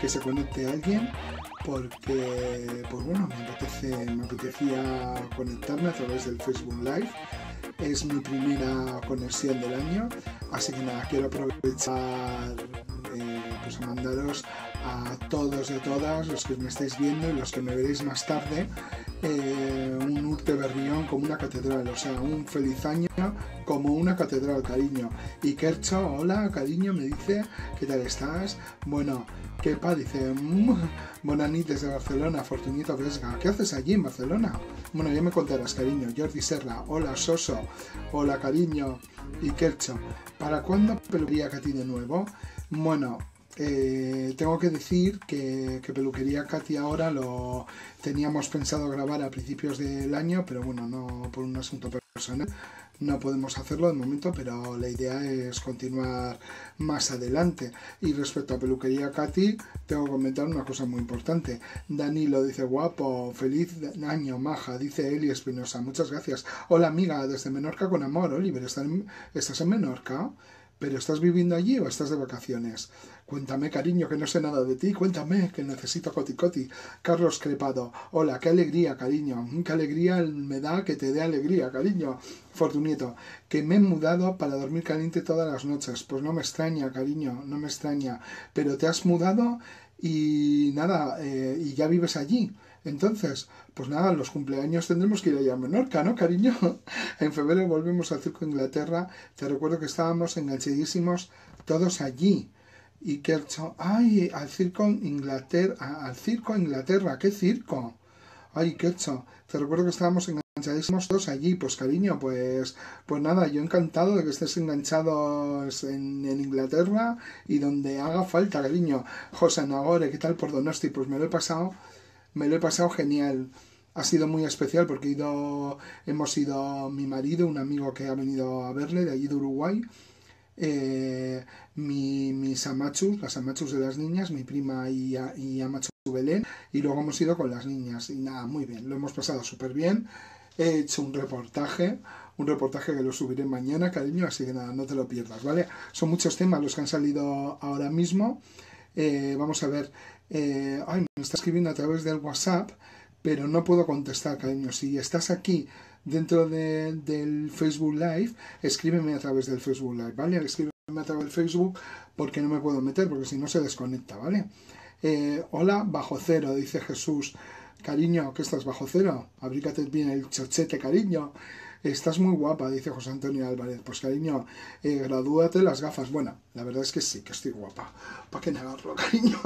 que se conecte alguien porque, pues me, apetece, apetecía conectarme a través del Facebook Live. Es mi primera conexión del año, así que nada, quiero aprovechar eh, pues mandaros a todos y todas los que me estáis viendo y los que me veréis más tarde eh, un Urte Berrión como una catedral, o sea, un feliz año como una catedral, cariño. Y Kercho, hola, cariño, me dice, ¿qué tal estás? Bueno, Kepa dice, mmm, de desde Barcelona, Fortunito Vesga, ¿qué haces allí en Barcelona? Bueno, ya me contarás, cariño. Jordi Serra, hola, Soso, hola, cariño. Y Kercho, ¿para cuándo peluquería que de nuevo? Bueno, eh, tengo que decir que, que Peluquería Katy ahora lo teníamos pensado grabar a principios del año, pero bueno, no por un asunto personal no podemos hacerlo de momento, pero la idea es continuar más adelante. Y respecto a peluquería Katy, tengo que comentar una cosa muy importante. Danilo dice guapo, feliz año, maja, dice Eli Espinosa, muchas gracias. Hola amiga, desde Menorca con amor, Oliver, ¿estás en Menorca? pero ¿estás viviendo allí o estás de vacaciones? Cuéntame, cariño, que no sé nada de ti. Cuéntame, que necesito coti-coti. Carlos Crepado. Hola, qué alegría, cariño. Qué alegría me da que te dé alegría, cariño. Fortunieto. Que me he mudado para dormir caliente todas las noches. Pues no me extraña, cariño, no me extraña. Pero te has mudado y nada, eh, y ya vives allí. Entonces, pues nada, los cumpleaños tendremos que ir allá a Menorca, ¿no, cariño? En febrero volvemos al Circo Inglaterra. Te recuerdo que estábamos enganchadísimos todos allí. Y que ay, al Circo Inglaterra, al Circo Inglaterra, ¿qué circo? Ay, qué Te recuerdo que estábamos enganchadísimos todos allí. Pues cariño, pues, pues nada, yo encantado de que estés enganchados en, Inglaterra y donde haga falta, cariño. José Nagore, ¿qué tal por Donosti? Pues me lo he pasado me lo he pasado genial. Ha sido muy especial porque he ido, hemos ido mi marido, un amigo que ha venido a verle de allí de Uruguay, eh, mis amachus, las amachus de las niñas, mi prima y, y amachu Belén, y luego hemos ido con las niñas. Y nada, muy bien, lo hemos pasado súper bien. He hecho un reportaje, un reportaje que lo subiré mañana, cariño, así que nada, no te lo pierdas, ¿vale? Son muchos temas los que han salido ahora mismo. Eh, vamos a ver, eh, ay, me está escribiendo a través del WhatsApp, pero no puedo contestar, cariño. Si estás aquí dentro de, del Facebook Live, escríbeme a través del Facebook Live, ¿vale? Escríbeme a través del Facebook porque no me puedo meter, porque si no se desconecta, ¿vale? Eh, hola, bajo cero, dice Jesús. Cariño, ¿qué estás bajo cero? Abrícate bien el chochete, cariño. Estás muy guapa, dice José Antonio Álvarez. Pues cariño, eh, gradúate las gafas. Bueno, la verdad es que sí, que estoy guapa. ¿Para qué negarlo, cariño?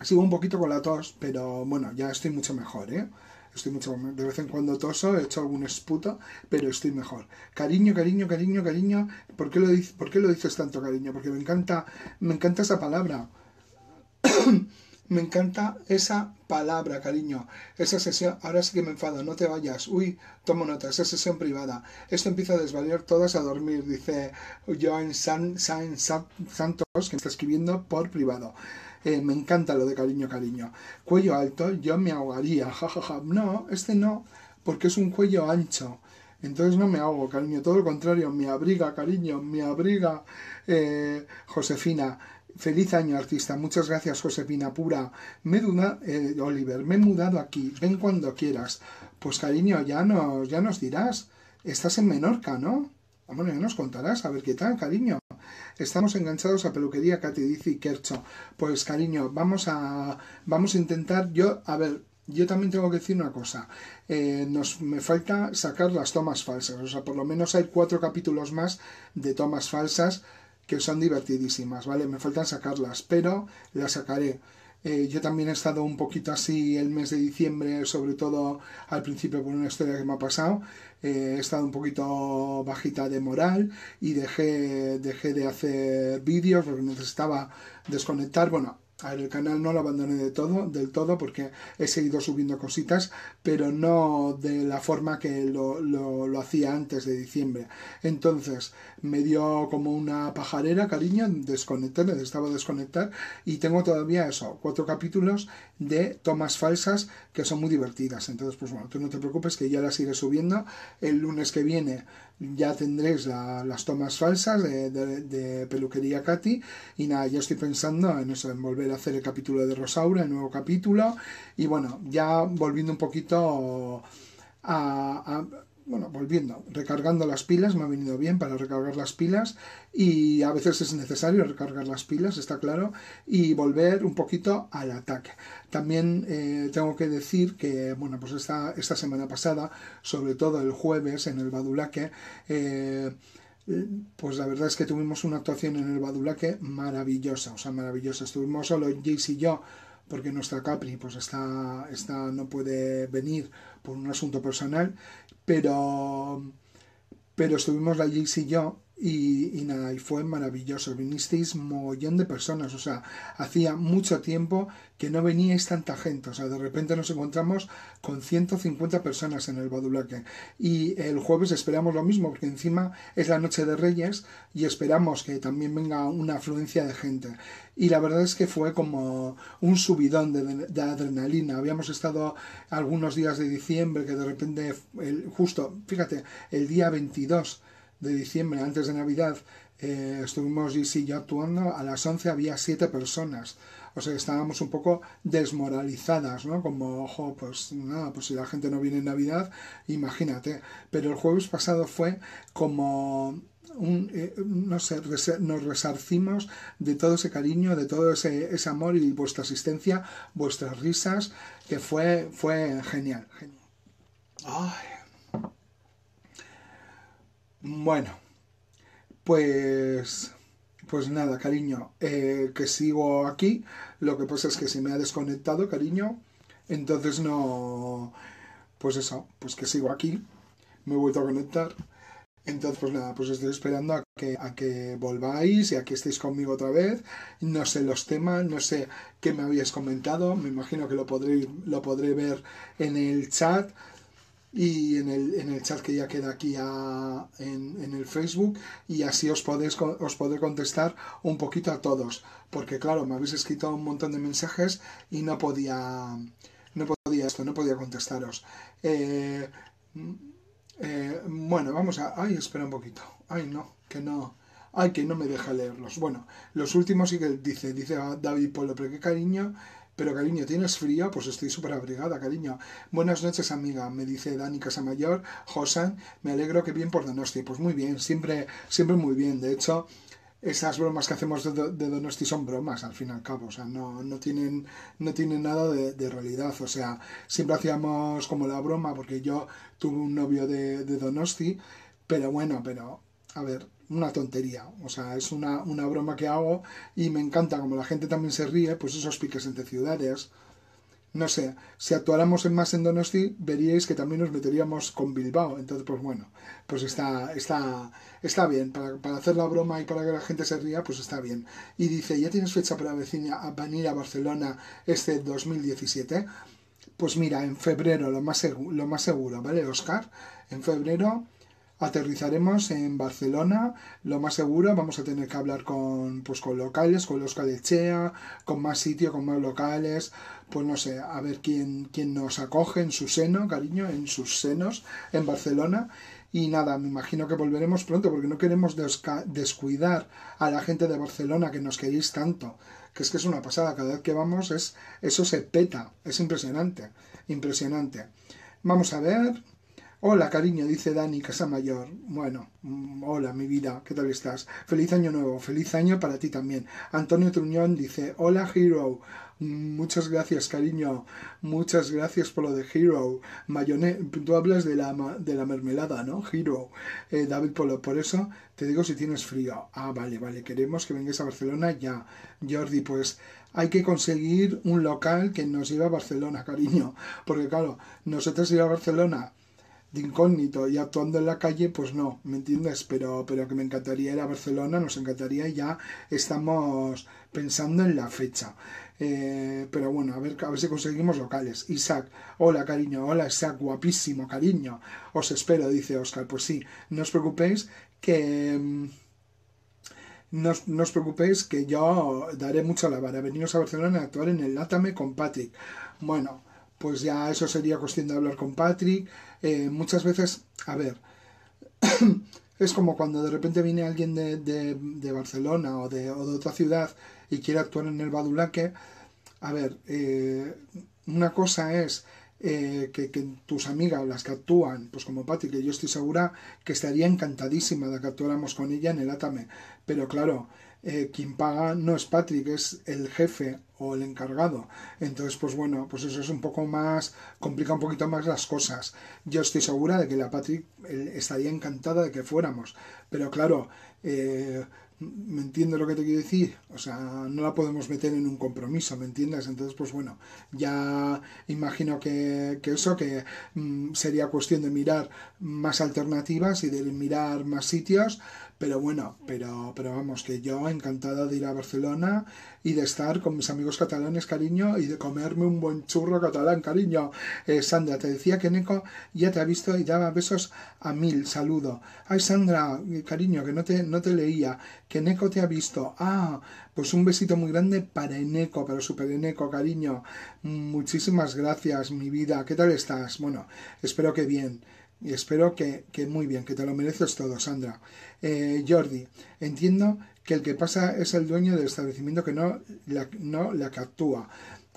Sigo un poquito con la tos, pero bueno, ya estoy mucho mejor, ¿eh? Estoy mucho mejor. De vez en cuando toso, he hecho algún esputo, pero estoy mejor. Cariño, cariño, cariño, cariño. ¿Por qué lo, ¿por qué lo dices tanto, cariño? Porque me encanta, me encanta esa palabra. Me encanta esa palabra, cariño. Esa sesión, ahora sí que me enfado, no te vayas. Uy, tomo nota, esa sesión privada. Esto empieza a desvaliar todas a dormir, dice Joan San, San, Santos, que está escribiendo por privado. Eh, me encanta lo de cariño, cariño. Cuello alto, yo me ahogaría, Ja Ja, ja. No, este no, porque es un cuello ancho. Entonces no me ahogo, cariño. Todo lo contrario, me abriga, cariño, me abriga. Eh, Josefina, Feliz año, artista. Muchas gracias, Josefina Pura. Me duda, eh, Oliver, me he mudado aquí. Ven cuando quieras. Pues cariño, ya nos, ya nos dirás. Estás en Menorca, ¿no? vamos ya nos contarás, a ver qué tal, cariño. Estamos enganchados a peluquería Katy dice y Kercho. Pues cariño, vamos a, vamos a intentar, yo, a ver, yo también tengo que decir una cosa. Eh, nos, me falta sacar las tomas falsas. O sea, por lo menos hay cuatro capítulos más de tomas falsas que son divertidísimas, ¿vale? Me faltan sacarlas, pero las sacaré. Eh, yo también he estado un poquito así el mes de diciembre, sobre todo al principio por una historia que me ha pasado. Eh, he estado un poquito bajita de moral y dejé, dejé de hacer vídeos porque necesitaba desconectar. Bueno, a ver, el canal no lo abandoné de todo, del todo porque he seguido subiendo cositas, pero no de la forma que lo, hacía antes de diciembre. Entonces me dio como una pajarera, cariño, desconecté, necesitaba desconectar y tengo todavía eso, cuatro capítulos de tomas falsas que son muy divertidas. Entonces, pues bueno, tú no te preocupes que ya las iré subiendo el lunes que viene ya tendréis las tomas falsas de, peluquería Katy y nada, yo estoy pensando en en volver a hacer el capítulo de Rosaura, el nuevo capítulo y bueno, ya volviendo un poquito a bueno, volviendo, recargando las pilas, me ha venido bien para recargar las pilas y a veces es necesario recargar las pilas, está claro, y volver un poquito al ataque. También eh, tengo que decir que, bueno, pues esta, esta semana pasada, sobre todo el jueves en el Badulaque, eh, pues la verdad es que tuvimos una actuación en el Badulaque maravillosa, o sea, maravillosa. Estuvimos solo Jace y yo porque nuestra Capri pues está, está, no puede venir por un asunto personal pero, pero estuvimos la Jigs y yo y, nada, y fue maravilloso. Vinisteis mogollón de personas, o sea, hacía mucho tiempo que no veníais tanta gente, o sea, de repente nos encontramos con 150 personas en el Badulaque. Y el jueves esperamos lo mismo, porque encima es la noche de Reyes y esperamos que también venga una afluencia de gente. Y la verdad es que fue como un subidón de, adrenalina. Habíamos estado algunos días de diciembre que de repente, el, justo, fíjate, el día 22 de diciembre, antes de Navidad, eh, estuvimos y yo actuando, a las 11 había 7 personas. O sea, estábamos un poco desmoralizadas, ¿no? Como, ojo, pues nada, pues si la gente no viene en Navidad, imagínate. Pero el jueves pasado fue como un, eh, no sé, nos resarcimos de todo ese cariño, de todo ese, ese, amor y vuestra asistencia, vuestras risas, que fue, fue genial. genial. Ay. Bueno, pues, pues nada, cariño, eh, que sigo aquí. Lo que pasa es que se me ha desconectado, cariño. Entonces no, pues eso, pues que sigo aquí. Me he vuelto a conectar. Entonces, pues nada, pues estoy esperando a que, a que volváis y a que estéis conmigo otra vez. No sé los temas, no sé qué me habéis comentado. Me imagino que lo podré, lo podré ver en el chat y en el, en el chat que ya queda aquí en, el Facebook y así os podéis os podré contestar un poquito a todos porque claro me habéis escrito un montón de mensajes y no podía no podía esto no podía contestaros eh, mm, eh, bueno vamos a ay espera un poquito ay no que no ay que no me deja leerlos bueno los últimos sí que dice dice David Polo pero qué cariño pero cariño, ¿tienes frío? Pues estoy súper abrigada, cariño. Buenas noches, amiga, me dice Dani Casamayor. Josan, me alegro que bien por Donosti. Pues muy bien, siempre, siempre muy bien. De hecho, esas bromas que hacemos de, Donosti son bromas, al fin y al cabo. O sea, no, no, tienen, no tienen nada de, realidad. O sea, siempre hacíamos como la broma, porque yo tuve un novio de Donosti. Pero bueno, pero, a ver, una tontería. O sea, es una, broma que hago y me encanta, como la gente también se ríe, pues esos piques entre ciudades. No sé, si actuáramos en más en Donosti, veríais que también nos meteríamos con Bilbao. Entonces, pues bueno, pues está, está, está bien. Para, hacer la broma y para que la gente se ría, pues está bien. Y dice, ¿ya tienes fecha para vecina a venir a Barcelona este 2017? Pues mira, en febrero, lo más, lo más seguro, ¿vale, Oscar? En febrero aterrizaremos en Barcelona, lo más seguro, vamos a tener que hablar con, pues, con locales, con los calechea, con más sitio, con más locales, pues no sé, a ver quién, quién nos acoge en su seno, cariño, en sus senos, en Barcelona. Y nada, me imagino que volveremos pronto porque no queremos descuidar a la gente de Barcelona que nos queréis tanto, que es que es una pasada, cada vez que vamos es, eso se peta, es impresionante, impresionante. Vamos a ver, Hola, cariño, dice Dani Casamayor. Bueno, mm, hola, mi vida, ¿qué tal estás? Feliz año nuevo, feliz año para ti también. Antonio Truñón dice, hola, Hero. Mm, muchas gracias, cariño. Muchas gracias por lo de Hero. Mayone, tú hablas de la, de la mermelada, ¿no? Hero. Eh, David Polo, por eso te digo si tienes frío. Ah, vale, vale, queremos que vengas a Barcelona ya. Jordi, pues hay que conseguir un local que nos lleve a Barcelona, cariño. Porque claro, nosotros ir a Barcelona de incógnito y actuando en la calle, pues no, ¿me entiendes? Pero, pero que me encantaría ir a Barcelona, nos encantaría ya estamos pensando en la fecha. Eh, pero bueno, a ver, si conseguimos locales. Isaac, hola cariño, hola Isaac, guapísimo cariño. Os espero, dice Oscar. Pues sí, no os preocupéis que... Mm, no, os preocupéis que yo daré mucho la vara. Veniros a Barcelona a actuar en el Látame con Patrick. Bueno, pues ya eso sería cuestión de hablar con Patrick eh, muchas veces, a ver, es como cuando de repente viene alguien de, Barcelona o de, otra ciudad y quiere actuar en el Badulaque. A ver, eh, una cosa es eh, que, tus amigas, las que actúan, pues como Patti, que yo estoy segura que estaría encantadísima de que actuáramos con ella en el Atame. Pero claro, eh, quien paga no es Patrick, es el jefe o el encargado. Entonces, pues bueno, pues eso es un poco más, complica un poquito más las cosas. Yo estoy segura de que la Patrick estaría encantada de que fuéramos, pero claro, eh, ¿me entiendes lo que te quiero decir? O sea, no la podemos meter en un compromiso, ¿me entiendes? Entonces, pues bueno, ya imagino que, eso, que mm, sería cuestión de mirar más alternativas y de mirar más sitios pero bueno, pero, pero vamos, que yo encantado de ir a Barcelona y de estar con mis amigos catalanes, cariño, y de comerme un buen churro catalán, cariño. Eh, Sandra, te decía que Neko ya te ha visto y daba besos a mil, saludo. Ay, Sandra, eh, cariño, que no te, no te leía, que Neko te ha visto. Ah, pues un besito muy grande para Neko, para Super Neko, cariño. Muchísimas gracias, mi vida. ¿Qué tal estás? Bueno, espero que bien y espero que, muy bien, que te lo mereces todo, Sandra. Eh, Jordi, entiendo que el que pasa es el dueño del establecimiento que no la, no la actúa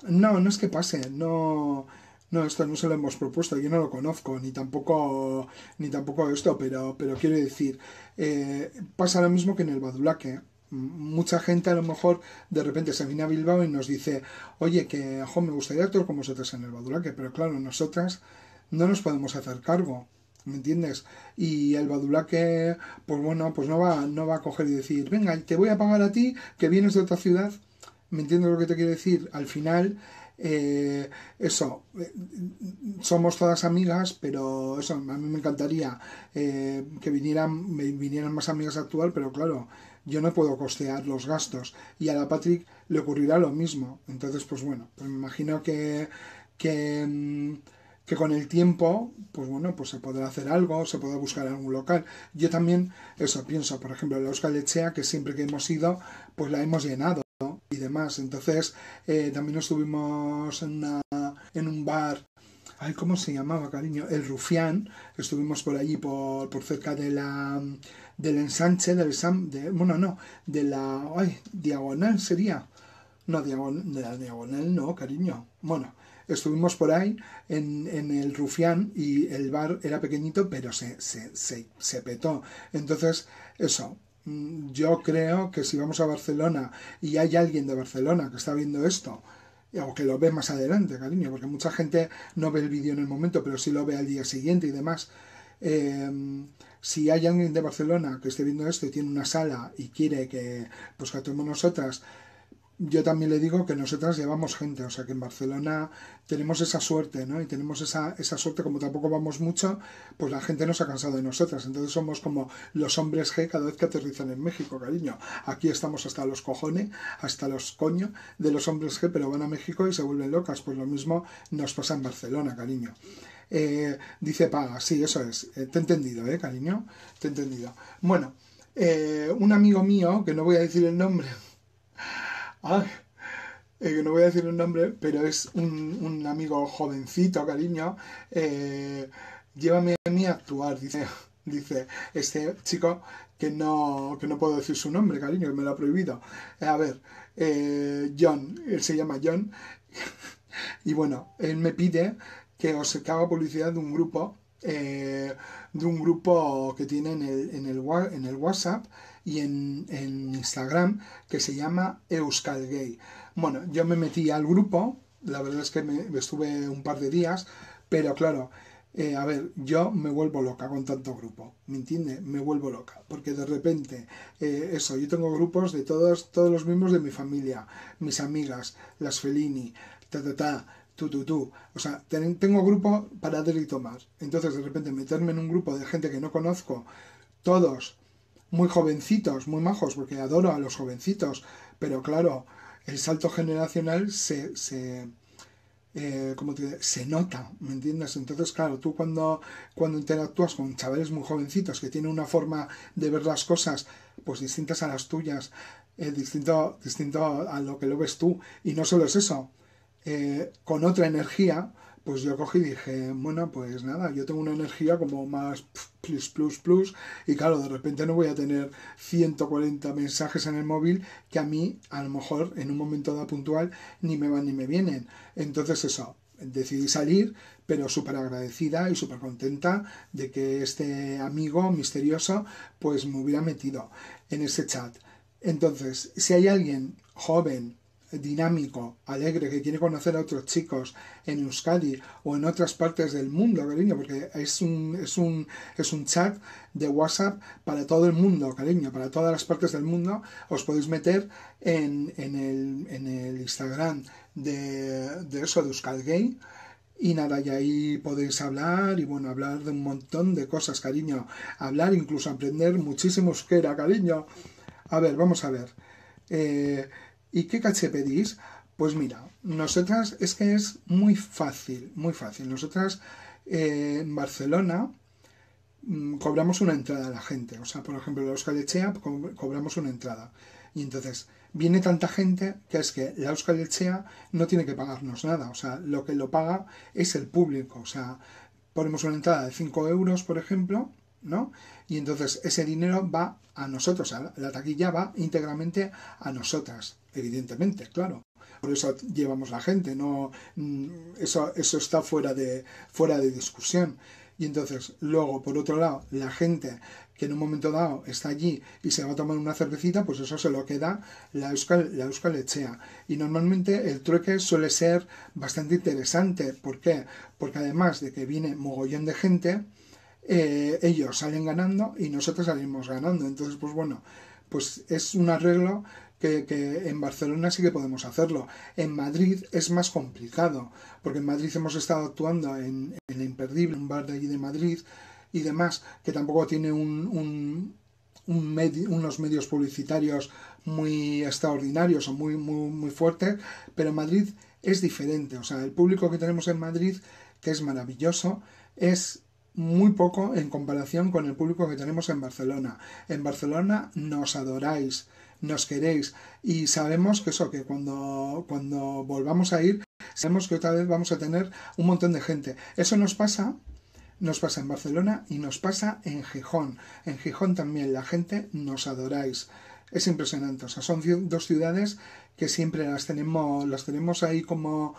No, no es que pase, no... No, esto no se lo hemos propuesto, yo no lo conozco, ni tampoco, ni tampoco esto, pero, pero quiero decir, eh, pasa lo mismo que en el Badulaque, mucha gente a lo mejor de repente se viene a Bilbao y nos dice, oye, que me gustaría actuar con vosotras en el Badulaque, pero claro, nosotras no nos podemos hacer cargo. ¿Me entiendes? Y el badulaque, pues bueno, pues no va, no va a coger y decir, venga, te voy a pagar a ti que vienes de otra ciudad. ¿Me entiendes lo que te quiero decir? Al final, eh, eso, eh, somos todas amigas, pero eso, a mí me encantaría eh, que vinieran, vinieran más amigas actual, pero claro, yo no puedo costear los gastos. Y a la Patrick le ocurrirá lo mismo. Entonces, pues bueno, pues me imagino que... que mm, que con el tiempo, pues bueno, pues se podrá hacer algo, se podrá buscar algún local. Yo también eso pienso, por ejemplo, la Euskal Lechea, que siempre que hemos ido, pues la hemos llenado y demás. Entonces, eh, también estuvimos en, en un bar ay, ¿cómo se llamaba, cariño? El Rufián. Estuvimos por allí, por, por cerca de la del ensanche, del de, bueno, no, de la, diagonal sería. No, diagonal, diagonal no, cariño. Bueno, estuvimos por ahí en, el Rufián y el bar era pequeñito, pero se, se, petó. Entonces, eso, mm, yo creo que si vamos a Barcelona y hay alguien de Barcelona que está viendo esto, o que lo ve más adelante, cariño, porque mucha gente no ve el vídeo en el momento, pero sí lo ve al día siguiente y demás. Em, si hay alguien de Barcelona que esté viendo esto y tiene una sala y quiere que pues que actuemos nosotras yo también le digo que nosotras llevamos gente, o sea que en Barcelona tenemos esa suerte, ¿no? Y tenemos esa, esa suerte, como tampoco vamos mucho, pues la gente nos ha cansado de nosotras. Entonces somos como los hombres G cada vez que aterrizan en México, cariño. Aquí estamos hasta los cojones, hasta los coño de los hombres G, pero van a México y se vuelven locas. Pues lo mismo nos pasa en Barcelona, cariño. Eh, dice Paga, sí, eso es. Eh, te he entendido, ¿eh, cariño? Te he entendido. Bueno, eh, un amigo mío, que no voy a decir el nombre, Ah, eh, no voy a decir un nombre, pero es un, un amigo jovencito, cariño. Eh, llévame a mí a actuar, dice, dice este chico que no, no puedo decir su nombre, cariño, que me lo ha prohibido. Eh, a ver, John, él se llama John. y bueno, él me pide que os haga publicidad de un grupo, de un grupo que tiene en el, en el, en el WhatsApp y en, Instagram que se llama Euskal Gay. Bueno, yo me metí al grupo, la verdad es que estuve un par de días, pero claro, eh, a ver, yo me vuelvo loca con tanto grupo, ¿me entiende? Me vuelvo loca, porque de repente, eh, eso, yo tengo grupos de todos, todos los miembros de mi familia, mis amigas, las Felini, ta ta ta, tú tú o sea, tengo grupo para hacer y tomar, entonces de repente meterme en un grupo de gente que no conozco, todos muy jovencitos, muy majos, porque adoro a los jovencitos, pero claro, el salto generacional se, se, eh, como se nota, ¿me entiendes? Entonces, claro, tú cuando, cuando interactúas con chavales muy jovencitos que tienen una forma de ver las cosas, pues distintas a las tuyas, eh, distinto, distinto a lo que lo ves tú, y no solo es eso, eh, con otra energía, pues yo cogí y dije, bueno, pues nada, yo tengo una energía como más plus, plus, plus, y claro, de repente no voy a tener 140 mensajes en el móvil que a mí, a lo mejor, en un momento dado puntual, ni me van ni me vienen. Entonces eso, decidí salir, pero súper agradecida y súper contenta de que este amigo misterioso, pues me hubiera metido en ese chat. Entonces, si hay alguien joven, dinámico, alegre, que quiere conocer a otros chicos en Euskadi o en otras partes del mundo, cariño, porque es un, es un, es un chat de WhatsApp para todo el mundo, cariño, para todas las partes del mundo, os podéis meter en, el, Instagram de, de eso, de Euskal Game y nada, y ahí podéis hablar y bueno, hablar de un montón de cosas, cariño. Hablar, incluso aprender muchísimo euskera, cariño. A ver, vamos a ver. Eh, ¿Y qué caché pedís? Pues mira, nosotras es que es muy fácil, muy fácil. Nosotras eh, en Barcelona mm, cobramos una entrada a la gente. O sea, por ejemplo, la Oscar Echea cobramos una entrada. Y entonces viene tanta gente que es que la Euskal no tiene que pagarnos nada. O sea, lo que lo paga es el público. O sea, ponemos una entrada de 5 euros, por ejemplo, ¿no? Y entonces ese dinero va a nosotros, a la taquilla va íntegramente a nosotras evidentemente, claro. Por eso llevamos la gente, no mm, eso, eso está fuera de, fuera de discusión. Y entonces, luego, por otro lado, la gente que en un momento dado está allí y se va a tomar una cervecita, pues eso se lo queda la Euskal, la Euskal Echea. Y normalmente el trueque suele ser bastante interesante. ¿Por qué? Porque además de que viene mogollón de gente, eh, ellos salen ganando y nosotros salimos ganando. Entonces, pues bueno, pues es un arreglo que, en Barcelona sí que podemos hacerlo. En Madrid es más complicado, porque en Madrid hemos estado actuando en, La Imperdible, un bar de allí de Madrid y demás, que tampoco tiene unos medios publicitarios muy extraordinarios o muy, muy, muy fuertes, pero en Madrid es diferente. O sea, el público que tenemos en Madrid, que es maravilloso, es muy poco en comparación con el público que tenemos en Barcelona. En Barcelona nos adoráis nos queréis. Y sabemos que eso, que cuando, cuando volvamos a ir, sabemos que otra vez vamos a tener un montón de gente. Eso nos pasa nos pasa en Barcelona y nos pasa en Gijón. En Gijón también la gente nos adoráis. Es impresionante. O sea, son dos ciudades que siempre las tenemos, las tenemos ahí como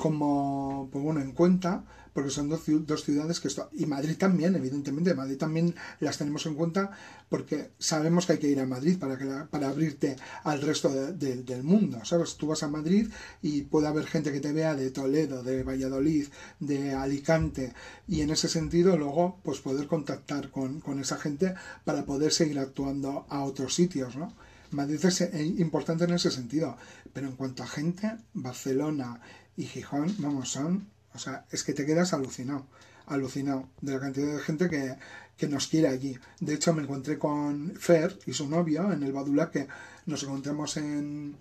como pues bueno, en cuenta, porque son dos, dos ciudades que esto, y Madrid también, evidentemente, Madrid también las tenemos en cuenta porque sabemos que hay que ir a Madrid para, que para abrirte al resto del mundo, ¿sabes? Tú vas a Madrid y puede haber gente que te vea de Toledo, de Valladolid, de Alicante, y en ese sentido luego pues poder contactar con, esa gente para poder seguir actuando a otros sitios, ¿no? Madrid es eh, importante en ese sentido, pero en cuanto a gente, Barcelona, y Gijón, vamos, son, o sea, es que te quedas alucinado, alucinado de la cantidad de gente que, nos quiere allí. De hecho, me encontré con Fer y su novio en el Badula, que nos encontramos en,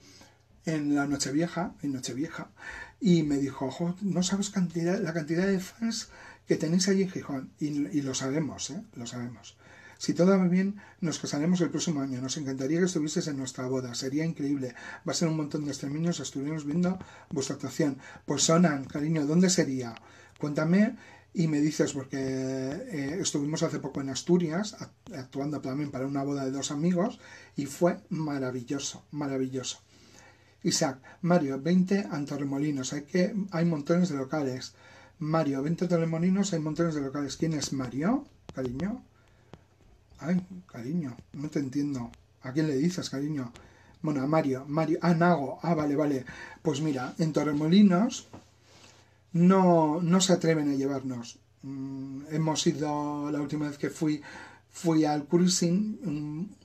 en la Nochevieja, en Nochevieja, y me dijo, ojo, no sabes cantidad, la cantidad de fans que tenéis allí en Gijón, y, y lo sabemos, ¿eh? lo sabemos. Si todo va bien, nos casaremos el próximo año. Nos encantaría que estuvieses en nuestra boda. Sería increíble. Va a ser un montón de exterminios. Estuvimos viendo vuestra actuación. Pues Sonan, cariño, ¿dónde sería? Cuéntame y me dices, porque eh, estuvimos hace poco en Asturias actuando también para una boda de dos amigos y fue maravilloso, maravilloso. Isaac, Mario, 20 Antorremolinos. Hay, que, hay montones de locales. Mario, 20 Antorremolinos, hay montones de locales. ¿Quién es Mario, cariño? Ay, cariño, no te entiendo. ¿A quién le dices, cariño? Bueno, a Mario, Mario, ah, Nago, ah, vale, vale. Pues mira, en Torremolinos no, no se atreven a llevarnos. Mm, hemos ido, la última vez que fui, fui al cruising, un,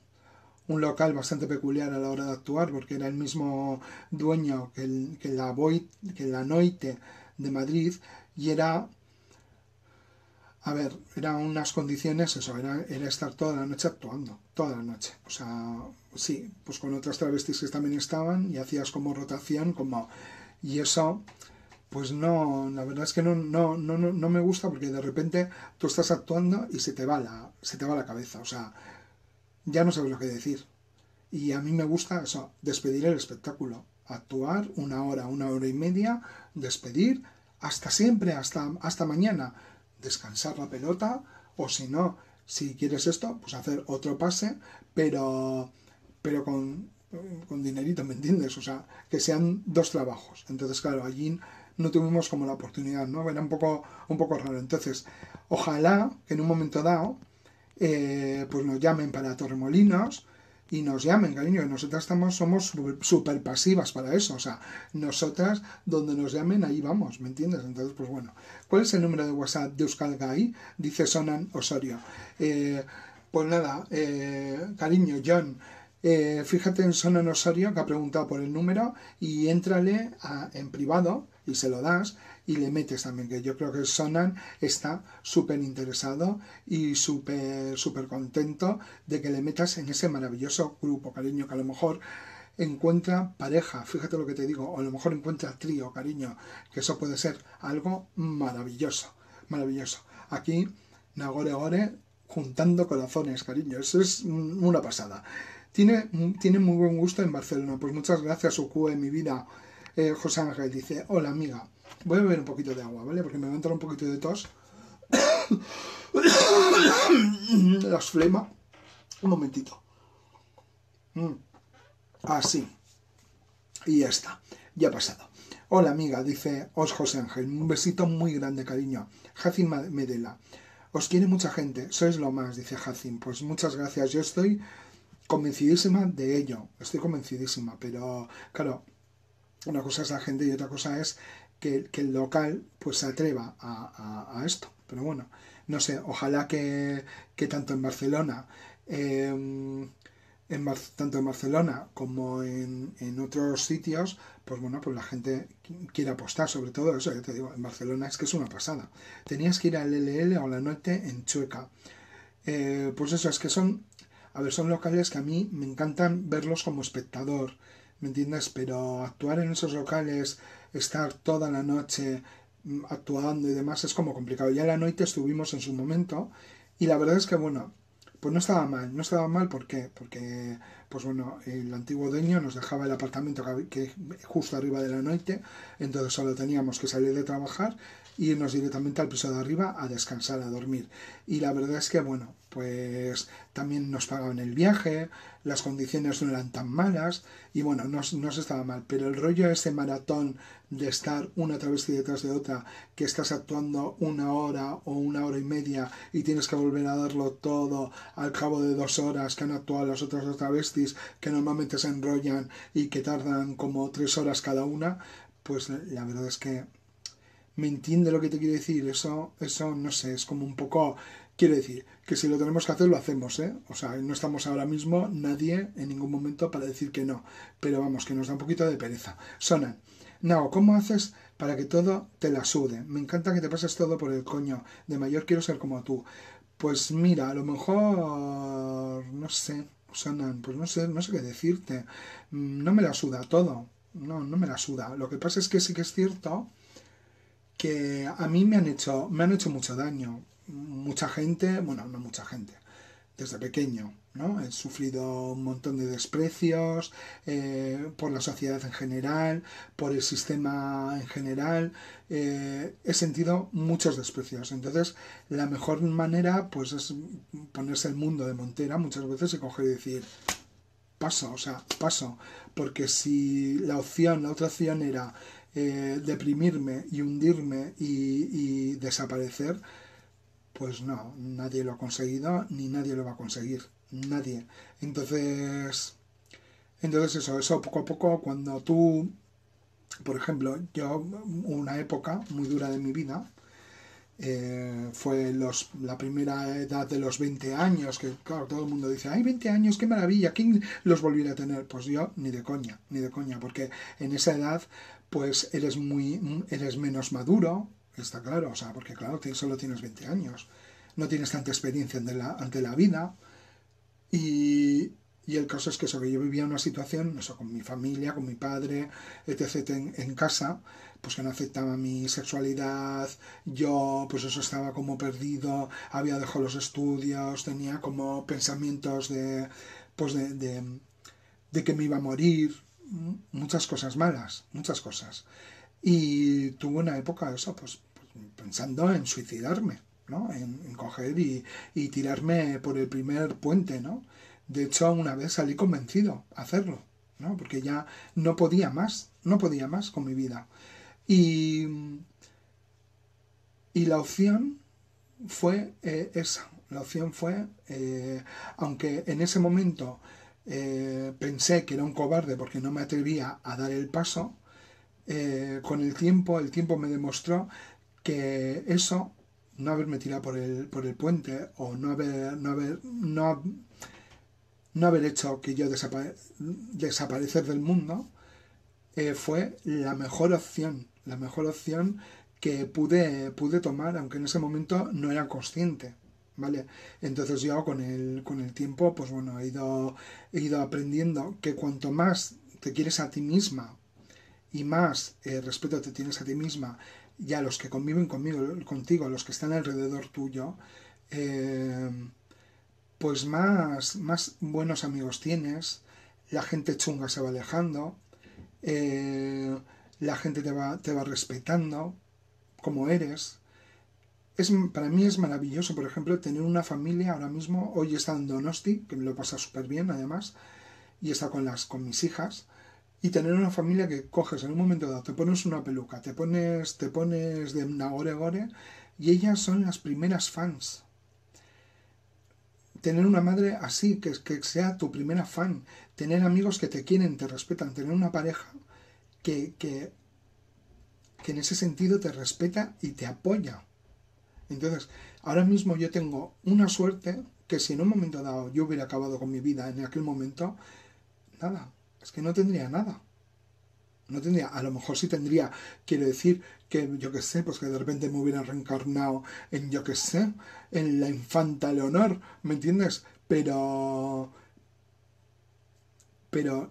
local bastante peculiar a la hora de actuar, porque era el mismo dueño que, el, la, que la Noite de Madrid, y era a ver, eran unas condiciones, eso, era, estar toda la noche actuando, toda la noche. O sea, sí, pues con otras travestis que también estaban y hacías como rotación, como... Y eso, pues no, la verdad es que no, no, no, no me gusta porque de repente tú estás actuando y se te va la, se te va la cabeza, o sea, ya no sabes lo que decir. Y a mí me gusta eso, despedir el espectáculo, actuar una hora, una hora y media, despedir, hasta siempre, hasta, hasta mañana descansar la pelota o si no, si quieres esto, pues hacer otro pase, pero, pero con, con dinerito, ¿me entiendes? O sea, que sean dos trabajos. Entonces, claro, allí no tuvimos como la oportunidad, ¿no? Era un poco, un poco raro. Entonces, ojalá que en un momento dado, eh, pues nos llamen para Torremolinos y nos llamen, cariño, nosotras estamos, somos súper pasivas para eso, o sea, nosotras donde nos llamen, ahí vamos, ¿me entiendes? Entonces, pues bueno, ¿cuál es el número de WhatsApp de Euskal Gai? Dice Sonan Osorio. Eh, pues nada, eh, cariño, John, eh, fíjate en Sonan Osorio que ha preguntado por el número y éntrale en privado y se lo das y le metes también, que yo creo que Sonan está súper interesado y súper, súper contento de que le metas en ese maravilloso grupo, cariño, que a lo mejor encuentra pareja, fíjate lo que te digo, o a lo mejor encuentra trío, cariño, que eso puede ser algo maravilloso, maravilloso. Aquí, Nagore Gore juntando corazones, cariño, eso es una pasada. Tiene, tiene muy buen gusto en Barcelona, pues muchas gracias, en mi vida. Eh, José Ángel dice, hola amiga, voy a beber un poquito de agua, ¿vale? Porque me va a entrar un poquito de tos. Las flema. Un momentito. Mm. Así. Ah, y ya está. Ya ha pasado. Hola amiga, dice Os José Ángel. Un besito muy grande, cariño. Jacin Medela. Os quiere mucha gente. Sois lo más, dice Jacin. Pues muchas gracias. Yo estoy convencidísima de ello. Estoy convencidísima. Pero, claro, una cosa es la gente y otra cosa es que, el local pues se atreva a, esto. Pero bueno, no sé, ojalá que, tanto en Barcelona, em, en tanto en Barcelona como en, otros sitios, pues bueno, pues la gente quiere apostar sobre todo eso. ya te digo, en Barcelona es que es una pasada. Tenías que ir al LL o la noche en Chueca. Eh, pues eso, es que son, a ver, son locales que a mí me encantan verlos como espectador. ¿me entiendes? Pero actuar en esos locales, estar toda la noche mm, actuando y demás es como complicado. Ya la noche estuvimos en su momento y la verdad es que, bueno, pues no estaba mal, no estaba mal, ¿por Porque, pues bueno, el antiguo dueño nos dejaba el apartamento que, justo arriba de la noche, entonces solo teníamos que salir de trabajar y e irnos directamente al piso de arriba a descansar, a dormir. Y la verdad es que, bueno, pues también nos pagaban el viaje, las condiciones no eran tan malas y bueno, no, se estaba mal, pero el rollo de ese maratón de estar una travesti detrás de otra, que estás actuando una hora o una hora y media y tienes que volver a darlo todo al cabo de dos horas que han actuado las otras dos travestis que normalmente se enrollan y que tardan como tres horas cada una, pues la verdad es que me entiende lo que te quiero decir, eso, eso no sé, es como un poco Quiero decir que si lo tenemos que hacer, lo hacemos, ¿eh? O sea, no estamos ahora mismo nadie en ningún momento para decir que no. Pero vamos, que nos da un poquito de pereza. Sonan. Nao, ¿cómo haces para que todo te la sude? Me encanta que te pases todo por el coño. De mayor quiero ser como tú. Pues mira, a lo mejor... No sé, Sonan, pues no sé, no sé qué decirte. Mm, no me la suda todo. No, no me la suda. Lo que pasa es que sí que es cierto que a mí me han hecho, me han hecho mucho daño mucha gente, bueno, no mucha gente, desde pequeño, ¿no? He sufrido un montón de desprecios eh, por la sociedad en general, por el sistema en general, eh, he sentido muchos desprecios. Entonces, la mejor manera, pues, es ponerse el mundo de Montera muchas veces y coger y decir, paso, o sea, paso, porque si la opción, la otra opción era eh, deprimirme y hundirme y desaparecer, pues no, nadie lo ha conseguido ni nadie lo va a conseguir. Nadie. Entonces, entonces eso, eso poco a poco, cuando tú, por ejemplo, yo una época muy dura de mi vida, eh, fue la primera edad de los 20 años, que claro, todo el mundo dice, ay, 20 años, qué maravilla, ¿quién los volviera a tener? Pues yo, ni de coña, ni de coña, porque en esa edad, pues eres muy, eres menos maduro, está claro, o sea, porque claro, solo tienes 20 años, no tienes tanta experiencia ante la, ante la vida y, el caso es que yo vivía una situación, eso, con mi familia, con mi padre, etc., en, casa, pues que no aceptaba mi sexualidad, yo, pues eso estaba como perdido, había dejado los estudios, tenía como pensamientos de, pues de que me iba a morir, muchas cosas malas, muchas cosas. Y tuve una época, eso, pues, pues pensando en suicidarme, ¿no? En, coger y, tirarme por el primer puente, ¿no? De hecho, una vez salí convencido a hacerlo, ¿no? Porque ya no podía más, no podía más con mi vida. Y, la opción fue eh, esa. La opción fue, eh, aunque en ese momento eh, pensé que era un cobarde porque no me atrevía a dar el paso, eh, con el tiempo, el tiempo me demostró que eso, no haberme tirado por el, por el puente o no haber, no haber, no, no haber hecho que yo desaparecer del mundo, eh, fue la mejor opción, la mejor opción que pude, pude tomar, aunque en ese momento no era consciente. ¿Vale? Entonces yo con el, con el tiempo, pues bueno, he ido, he ido aprendiendo que cuanto más te quieres a ti misma y más eh, respeto te tienes a ti misma y a los que conviven conmigo, contigo, a los que están alrededor tuyo, eh, pues más, más buenos amigos tienes, la gente chunga se va alejando, eh, la gente te va, te va respetando como eres. Es, para mí es maravilloso, por ejemplo, tener una familia ahora mismo, hoy está en Donosti, que me lo pasa súper bien además, y está con, las, con mis hijas, y tener una familia que coges en un momento dado, te pones una peluca, te pones, te pones de una Gore y ellas son las primeras fans. Tener una madre así, que, que sea tu primera fan, tener amigos que te quieren, te respetan, tener una pareja que, que, que en ese sentido te respeta y te apoya. Entonces, ahora mismo yo tengo una suerte que si en un momento dado yo hubiera acabado con mi vida en aquel momento, nada, es que no tendría nada. No tendría, a lo mejor sí tendría, quiero decir, que yo qué sé, pues que de repente me hubiera reencarnado en, yo qué sé, en la infanta Leonor, ¿me entiendes? Pero. Pero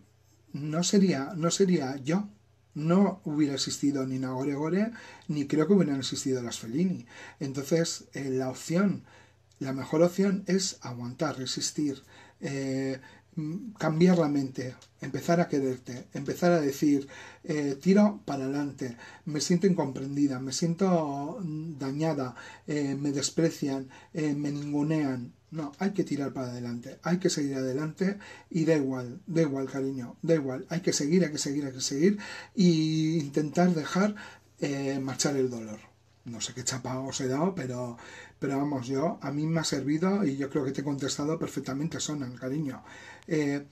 no sería, no sería yo. No hubiera existido ni Nagore Gore, ni creo que hubieran existido las Fellini. Entonces, eh, la opción, la mejor opción es aguantar, resistir, eh, Mm, cambiar la mente, empezar a quererte, empezar a decir, eh, tiro para adelante, me siento incomprendida, me siento mm, dañada, eh, me desprecian, eh, me ningunean. No, hay que tirar para adelante, hay que seguir adelante y da igual, da igual cariño, da igual, hay que seguir, hay que seguir, hay que seguir e intentar dejar marchar el dolor no sé qué chapa os he dado, pero, pero vamos, yo a mí me ha servido y yo creo que te he contestado perfectamente, Sonan, cariño. Eh,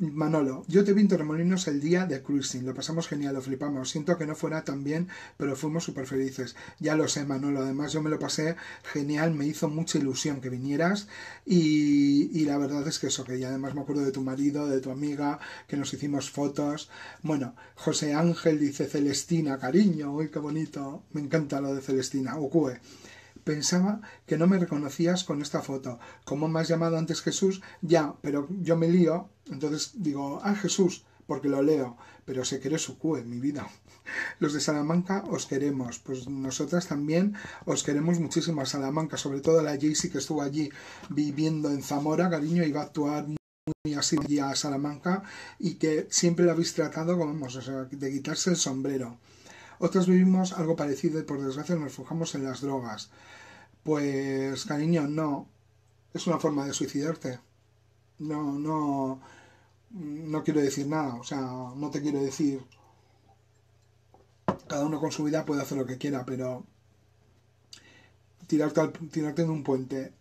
Manolo, yo te vi en Torremolinos el día de cruising, lo pasamos genial, lo flipamos. Siento que no fuera tan bien, pero fuimos súper felices. Ya lo sé, Manolo, además yo me lo pasé genial, me hizo mucha ilusión que vinieras y, la verdad es que eso, que ya además me acuerdo de tu marido, de tu amiga, que nos hicimos fotos. Bueno, José Ángel dice Celestina, cariño, uy, qué bonito, me encanta lo de Celestina, Ucue. Pensaba que no me reconocías con esta foto. ¿Cómo me has llamado antes Jesús? Ya, pero yo me lío. Entonces digo, ah, Jesús, porque lo leo. Pero que eres su cue, en mi vida. Los de Salamanca os queremos, pues nosotras también os queremos muchísimo a Salamanca, sobre todo a la Jaycee que estuvo allí viviendo en Zamora, cariño, iba a actuar muy así allí a Salamanca y que siempre la habéis tratado como vamos, de quitarse el sombrero. Otros vivimos algo parecido y por desgracia nos fijamos en las drogas. Pues, cariño, no. Es una forma de suicidarte. No, no. No quiero decir nada. O sea, no te quiero decir. Cada uno con su vida puede hacer lo que quiera, pero. Tirarte, tirarte en un puente,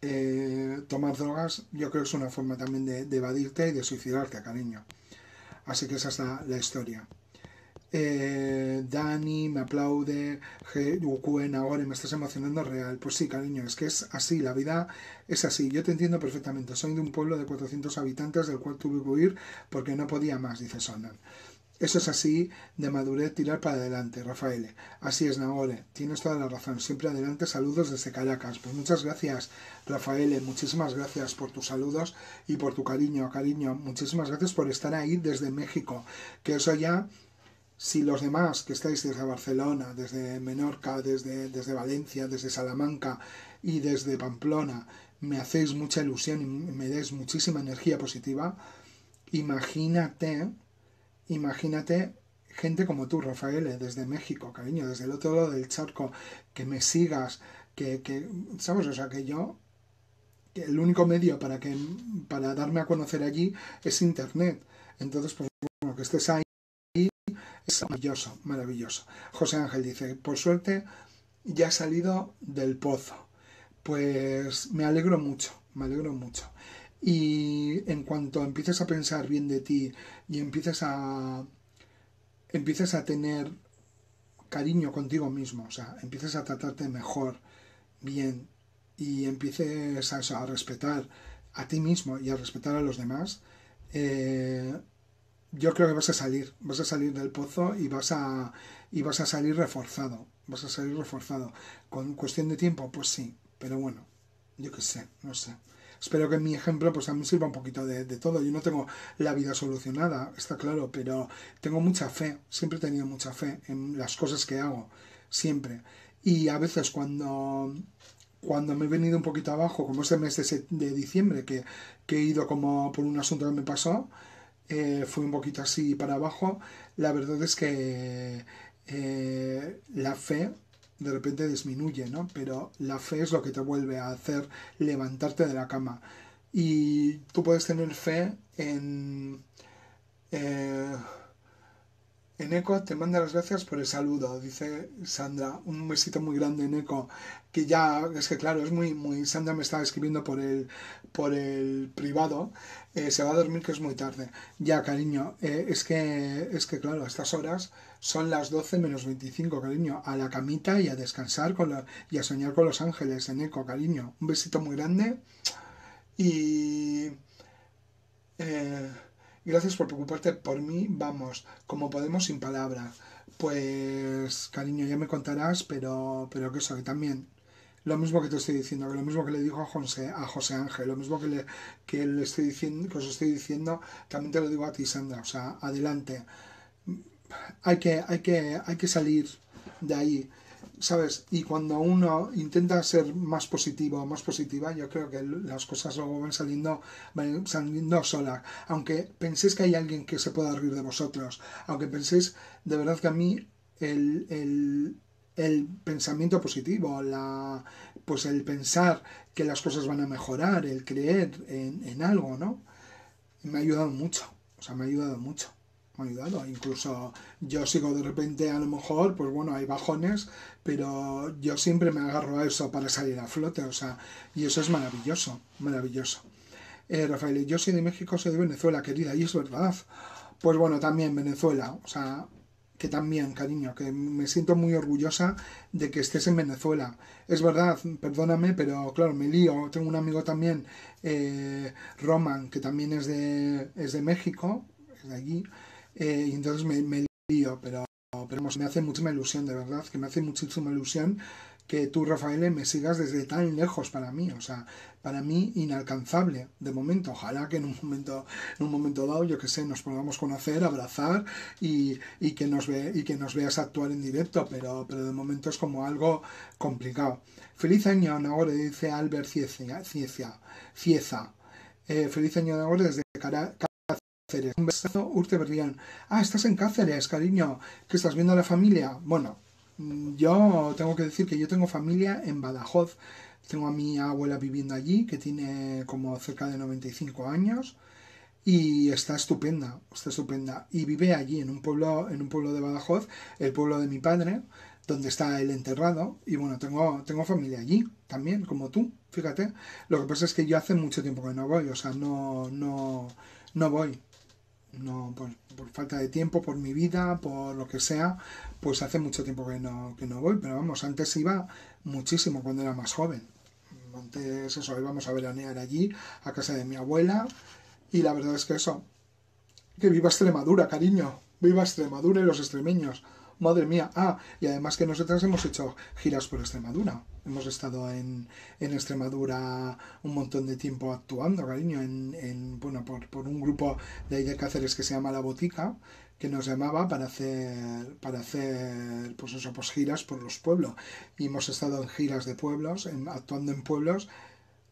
eh, tomar drogas, yo creo que es una forma también de, evadirte y de suicidarte, cariño. Así que esa es la historia. Eh, Dani me aplaude, Ukuen ahora me estás emocionando real. Pues sí, cariño, es que es así, la vida es así. Yo te entiendo perfectamente. Soy de un pueblo de 400 habitantes del cual tuve que huir porque no podía más, dice Sonan. Eso es así de madurez tirar para adelante, Rafael. Así es, Nagore. Tienes toda la razón. Siempre adelante. Saludos desde Caracas. Pues muchas gracias, Rafael. Muchísimas gracias por tus saludos y por tu cariño, cariño. Muchísimas gracias por estar ahí desde México. Que eso ya si los demás que estáis desde Barcelona, desde Menorca, desde, desde Valencia, desde Salamanca y desde Pamplona, me hacéis mucha ilusión y me dais muchísima energía positiva, imagínate, imagínate gente como tú, Rafael, desde México, cariño, desde el otro lado del charco, que me sigas, que, que ¿sabes? O sea, que yo, el único medio para, que, para darme a conocer allí es Internet. Entonces, por pues, bueno, que estés ahí es maravilloso, maravilloso. José Ángel dice, por suerte ya ha salido del pozo. Pues me alegro mucho, me alegro mucho. Y en cuanto empieces a pensar bien de ti y empieces a empieces a tener cariño contigo mismo, o sea, empieces a tratarte mejor, bien, y empieces a, a respetar a ti mismo y a respetar a los demás, eh, yo creo que vas a salir, vas a salir del pozo y vas a, y vas a salir reforzado, vas a salir reforzado. Con cuestión de tiempo, pues sí, pero bueno, yo qué sé, no sé. Espero que mi ejemplo pues a mí sirva un poquito de, todo. Yo no tengo la vida solucionada, está claro, pero tengo mucha fe, siempre he tenido mucha fe en las cosas que hago, siempre. Y a veces cuando, cuando me he venido un poquito abajo, como ese mes de, de diciembre, que, que he ido como por un asunto que me pasó, eh, fue un poquito así para abajo. La verdad es que eh, la fe de repente disminuye, ¿no? Pero la fe es lo que te vuelve a hacer levantarte de la cama. Y tú puedes tener fe en... Eh, Eneco te manda las gracias por el saludo, dice Sandra. Un besito muy grande, Eneco. Que ya, es que claro, es muy, muy. Sandra me estaba escribiendo por el, por el privado. Eh, se va a dormir que es muy tarde. Ya, cariño, eh, es que, es que claro, a estas horas son las 12 menos 25, cariño. A la camita y a descansar con y a soñar con los ángeles, Eneco, cariño. Un besito muy grande. Y. Eh, Gracias por preocuparte por mí. Vamos, como podemos sin palabra. Pues, cariño, ya me contarás, pero, pero que eso, que también lo mismo que te estoy diciendo, que lo mismo que le dijo a José, a José Ángel, lo mismo que le, que le estoy diciendo, que os estoy diciendo, también te lo digo a ti, Sandra. O sea, adelante. Hay que, hay que, hay que salir de ahí. ¿sabes? Y cuando uno intenta ser más positivo o más positiva, yo creo que las cosas luego van saliendo, van saliendo solas. Aunque penséis que hay alguien que se pueda rir de vosotros, aunque penséis, de verdad que a mí el, el pensamiento positivo, la, pues el pensar que las cosas van a mejorar, el creer en, en algo, ¿no? Me ha ayudado mucho, o sea, me ha ayudado mucho ayudado. Incluso yo sigo de repente, a lo mejor, pues bueno, hay bajones, pero yo siempre me agarro a eso para salir a flote, o sea, y eso es maravilloso, maravilloso. Eh, Rafael, yo soy de México, soy de Venezuela, querida, y es verdad. Pues bueno, también Venezuela, o sea, que también, cariño, que me siento muy orgullosa de que estés en Venezuela. Es verdad, perdóname, pero claro, me lío. Tengo un amigo también, eh, Roman, que también es de, es de México, es de allí. Eh, y entonces me, me pero, pero me hace muchísima ilusión, de verdad, que me hace muchísima ilusión que tú, Rafael, me sigas desde tan lejos para mí, o sea, para mí inalcanzable de momento. Ojalá que en un momento, en un momento dado, yo que sé, nos podamos conocer, abrazar y, que, nos ve, y que nos veas actuar en directo, pero, pero de momento es como algo complicado. Feliz año, Nagore, dice Albert Cieza. Cieza. Eh, feliz año, Nagore, desde Caracas. Un besazo, Urte Berrián. Ah, estás en Cáceres, cariño, ¿Qué estás viendo a la familia. Bueno, mm, yo tengo que decir que yo tengo familia en Badajoz. Tengo a mi abuela viviendo allí, que tiene como cerca de 95 años. Y está estupenda, está estupenda. Y vive allí, en un pueblo, en un pueblo de Badajoz, el pueblo de mi padre, donde está él enterrado. Y bueno, tengo, tengo familia allí también, como tú, fíjate. Lo que pasa es que yo hace mucho tiempo que no voy, o sea, no, no, no voy no por, por, falta de tiempo, por mi vida, por lo que sea, pues hace mucho tiempo que no, que no voy, pero vamos, antes iba muchísimo cuando era más joven. Antes eso, íbamos a veranear allí, a casa de mi abuela, y la verdad es que eso, que viva Extremadura, cariño, viva Extremadura y los extremeños, madre mía, ah, y además que nosotras hemos hecho giras por Extremadura. Hemos estado en, Extremadura un montón de tiempo actuando, cariño, en, bueno, por, un grupo de ahí de Cáceres que se llama La Botica, que nos llamaba para hacer, para hacer pues eso, pues giras por los pueblos. Y hemos estado en giras de pueblos, actuando en pueblos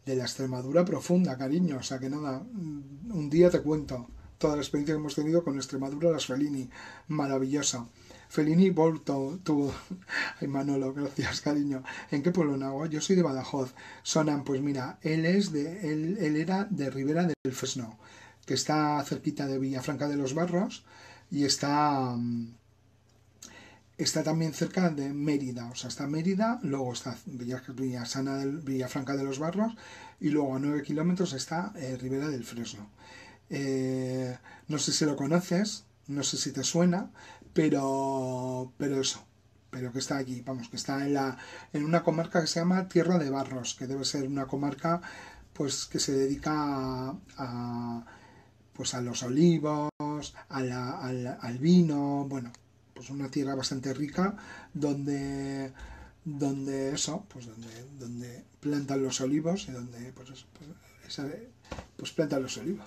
de la Extremadura profunda, cariño. O sea que nada, un día te cuento toda la experiencia que hemos tenido con Extremadura Las Fellini. Maravillosa. Felini Volto tú Ay, Manolo, gracias, cariño. ¿En qué pueblo nago? Yo soy de Badajoz. Sonan, pues mira, él es de... Él, era de Ribera del Fresno, que está cerquita de Villafranca de los Barros y está... Mm, está también cerca de Mérida, o sea, está Mérida, luego está Villafranca de los Barros y luego a nueve kilómetros está eh, Ribera del Fresno. Eh, no sé si lo conoces, no sé si te suena, pero, pero eso, pero que está aquí, vamos, que está en, la, en una comarca que se llama Tierra de Barros, que debe ser una comarca pues que se dedica a, pues a los olivos, a la, al, al, vino, bueno, pues una tierra bastante rica donde donde eso, pues donde, donde plantan los olivos y donde pues, pues, pues plantan los olivos.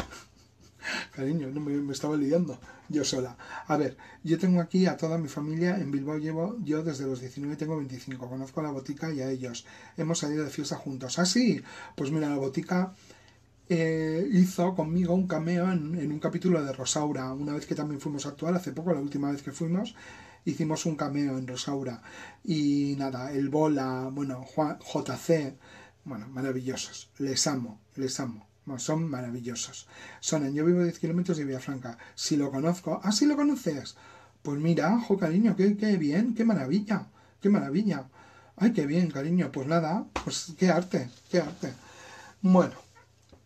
Cariño, no me, estaba lidiando yo sola. A ver, yo tengo aquí a toda mi familia. En Bilbao llevo yo desde los 19 tengo 25. Conozco a la botica y a ellos. Hemos salido de fiesta juntos. ¿Ah, sí? Pues mira, la botica eh, hizo conmigo un cameo en, un capítulo de Rosaura. Una vez que también fuimos a actuar, hace poco, la última vez que fuimos, hicimos un cameo en Rosaura. Y nada, el Bola, bueno, Juan, JC. Bueno, maravillosos. Les amo, les amo son maravillosos. Sonan, yo vivo a 10 kilómetros de Villafranca. Si lo conozco, ah, si lo conoces. Pues mira, cariño, qué, bien, qué maravilla, qué maravilla. Ay, qué bien, cariño. Pues nada, pues qué arte, qué arte. Bueno,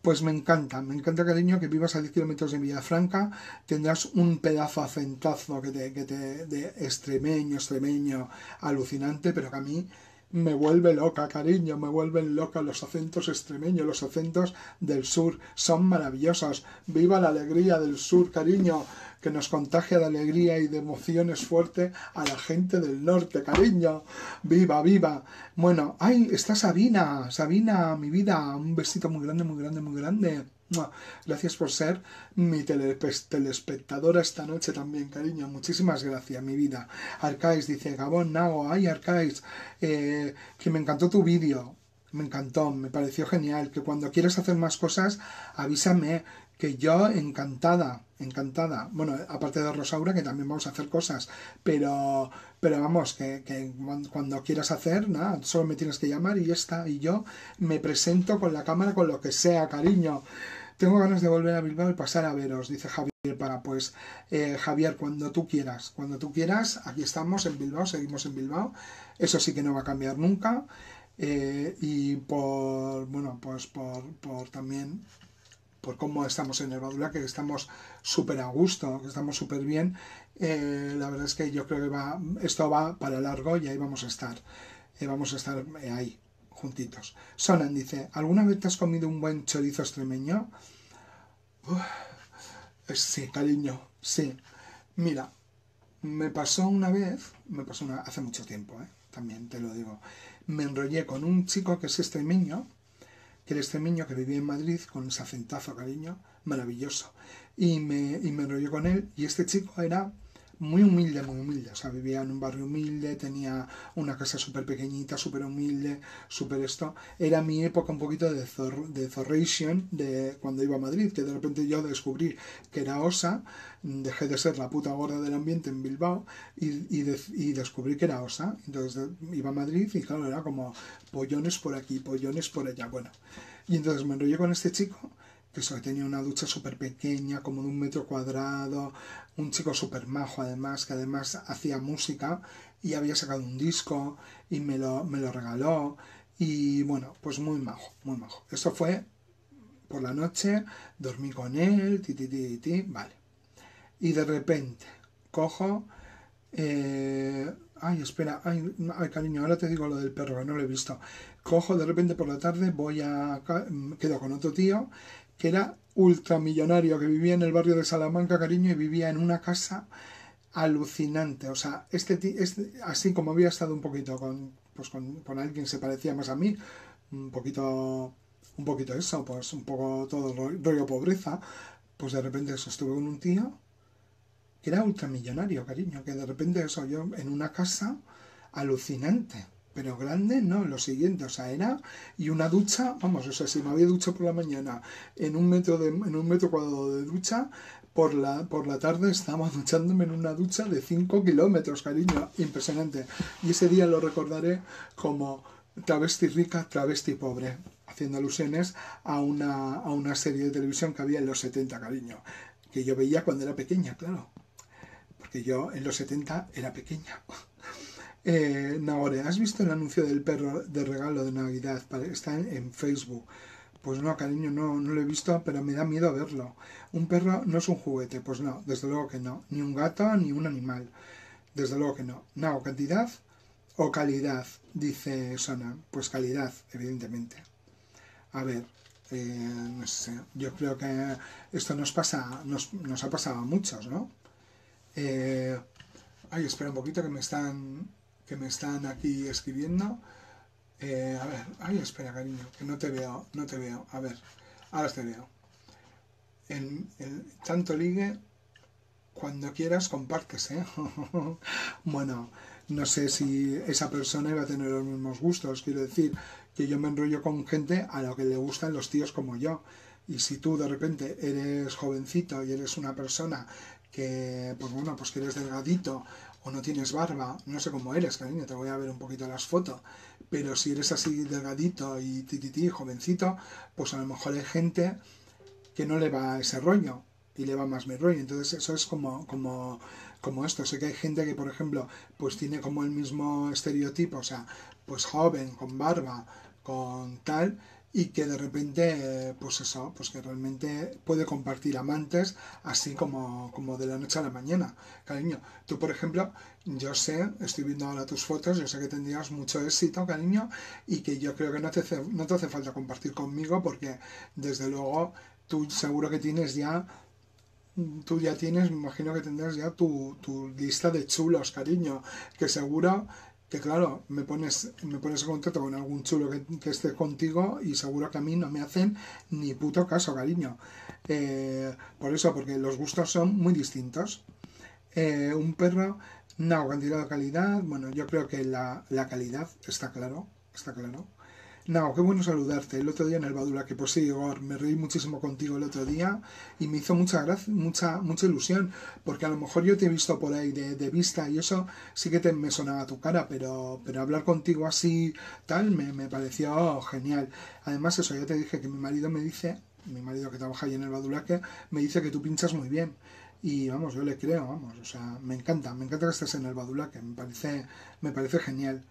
pues me encanta, me encanta, cariño, que vivas a 10 kilómetros de Villafranca. Tendrás un pedazo acentazo que que te, de extremeño, extremeño, alucinante, pero que a mí me vuelve loca, cariño, me vuelven loca los acentos extremeños, los acentos del sur, son maravillosos. Viva la alegría del sur, cariño, que nos contagia de alegría y de emociones fuerte a la gente del norte, cariño. Viva, viva. Bueno, ay, está Sabina, Sabina, mi vida, un besito muy grande, muy grande, muy grande. Gracias por ser mi pues, telespectadora esta noche también, cariño. Muchísimas gracias, mi vida. Arcais dice, Gabón, Nago, ay Arcais, eh, que me encantó tu vídeo. Me encantó, me pareció genial. Que cuando quieras hacer más cosas, avísame, que yo encantada, encantada. Bueno, aparte de Rosaura, que también vamos a hacer cosas, pero, pero vamos, que, que, cuando quieras hacer, nada, solo me tienes que llamar y ya está. Y yo me presento con la cámara, con lo que sea, cariño. Tengo ganas de volver a Bilbao y pasar a veros, dice Javier para pues. Eh, Javier, cuando tú quieras, cuando tú quieras, aquí estamos en Bilbao, seguimos en Bilbao. Eso sí que no va a cambiar nunca. Eh, y por, bueno, pues por, también por cómo estamos en Herbadura, que estamos súper a gusto, que estamos súper bien. Eh, la verdad es que yo creo que va, esto va para largo y ahí vamos a estar. vamos a estar ahí juntitos. Sonan dice, ¿alguna vez te has comido un buen chorizo extremeño? sí, cariño, sí. Mira, me pasó una vez, me pasó hace mucho tiempo, ¿eh? también te lo digo, me enrollé con un chico que es extremeño, que era extremeño, que vivía en Madrid, con ese acentazo, cariño, maravilloso. Y me, y me enrollé con él, y este chico era muy humilde, muy humilde. O sea, vivía en un barrio humilde, tenía una casa súper pequeñita, súper humilde, súper esto. Era mi época un poquito de, de Zorration, de cuando iba a Madrid, que de repente yo descubrí que era osa, dejé de ser la puta gorda del ambiente en Bilbao y, y, y descubrí que era osa. Entonces iba a Madrid y claro, era como pollones por aquí, pollones por allá. Bueno, y entonces me enrollé con este chico que tenía una ducha súper pequeña, como de un metro cuadrado, un chico súper majo además, que además hacía música y había sacado un disco y me lo, me lo regaló y bueno, pues muy majo, muy majo. Esto fue por la noche, dormí con él, vale. Y de repente cojo... Eh, ay, espera, ay, cariño, ahora te digo lo del perro, que no lo he visto. Cojo de repente por la tarde, voy a... quedo con otro tío que era ultramillonario, que vivía en el barrio de Salamanca, cariño, y vivía en una casa alucinante. O sea, este, así como había estado un poquito con, pues, alguien que se parecía más a mí, un poquito, un poquito eso, pues un poco todo rollo pobreza, pues de repente eso, estuve con un tío que era ultramillonario, cariño, que de repente eso, yo en una casa alucinante pero grande, ¿no? Lo siguiente, o sea, era y una ducha, vamos, o sea, si me había duchado por la mañana en un metro en un metro cuadrado de ducha, por la, por la tarde estaba duchándome en una ducha de 5 kilómetros, cariño, impresionante. Y ese día lo recordaré como travesti rica, travesti pobre, haciendo alusiones a una, a una serie de televisión que había en los 70, cariño, que yo veía cuando era pequeña, claro, porque yo en los 70 era pequeña. Eh, Nagore, ¿has visto el anuncio del perro de regalo de Navidad? Está en, Facebook. Pues no, cariño, no, lo he visto, pero me da miedo verlo. Un perro no es un juguete, pues no, desde luego que no. Ni un gato, ni un animal. Desde luego que no. No, cantidad o calidad, dice Sona. Pues calidad, evidentemente. A ver, eh, no sé, yo creo que esto nos pasa, nos, nos ha pasado a muchos, ¿no? Eh, ay, espera un poquito que me están que me están aquí escribiendo. Eh, a ver, ay, espera, cariño, que no te veo, no te veo. A ver, ahora te veo. En, tanto ligue, cuando quieras, compartes ¿eh? bueno, no sé si esa persona iba a tener los mismos gustos. Quiero decir que yo me enrollo con gente a la que le gustan los tíos como yo. Y si tú de repente eres jovencito y eres una persona que, pues bueno, pues que eres delgadito o no tienes barba, no sé cómo eres, cariño, te voy a ver un poquito las fotos, pero si eres así delgadito y titití, jovencito, pues a lo mejor hay gente que no le va ese rollo y le va más mi rollo. Entonces eso es como, como, como esto. Sé que hay gente que, por ejemplo, pues tiene como el mismo estereotipo, o sea, pues joven, con barba, con tal, y que de repente, pues eso, pues que realmente puede compartir amantes, así como, como de la noche a la mañana. Cariño, tú por ejemplo, yo sé, estoy viendo ahora tus fotos, yo sé que tendrías mucho éxito, cariño, y que yo creo que no te, no te hace falta compartir conmigo porque desde luego tú seguro que tienes ya tú ya tienes, me imagino que tendrás ya tu, tu, lista de chulos, cariño, que seguro que claro, me pones, me pones en contacto con algún chulo que, esté contigo y seguro que a mí no me hacen ni puto caso, cariño. Eh, por eso, porque los gustos son muy distintos. Eh, un perro, no, cantidad de calidad, bueno, yo creo que la, la calidad está claro, está claro. No, qué bueno saludarte. El otro día en el Badulaque, que pues sí, Igor, me reí muchísimo contigo el otro día y me hizo mucha gracia, mucha, mucha ilusión, porque a lo mejor yo te he visto por ahí de, vista y eso sí que te, me sonaba tu cara, pero, pero hablar contigo así tal me, pareció genial. Además, eso ya te dije que mi marido me dice, mi marido que trabaja ahí en el Badulaque, me dice que tú pinchas muy bien. Y vamos, yo le creo, vamos, o sea, me encanta, me encanta que estés en el Badulaque, me parece, me parece genial.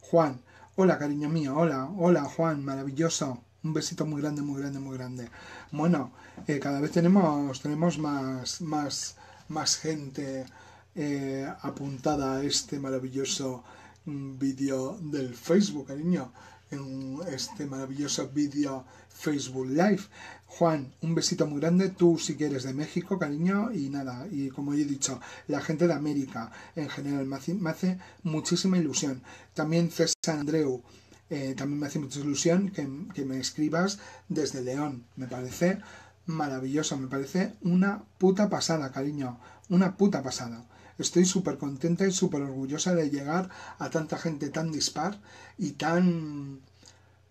Juan, Hola, cariño mío, hola, hola, Juan, maravilloso. Un besito muy grande, muy grande, muy grande. Bueno, eh, cada vez tenemos, tenemos más, más, más gente eh, apuntada a este maravilloso mm, vídeo del Facebook, cariño en este maravilloso vídeo Facebook Live. Juan, un besito muy grande. Tú si quieres de México, cariño. Y nada, y como he dicho, la gente de América en general me hace, muchísima ilusión. También César Andreu. Eh, también me hace mucha ilusión que, que me escribas desde León. Me parece maravilloso, me parece una puta pasada, cariño. Una puta pasada. Estoy súper contenta y súper orgullosa de llegar a tanta gente tan dispar y tan...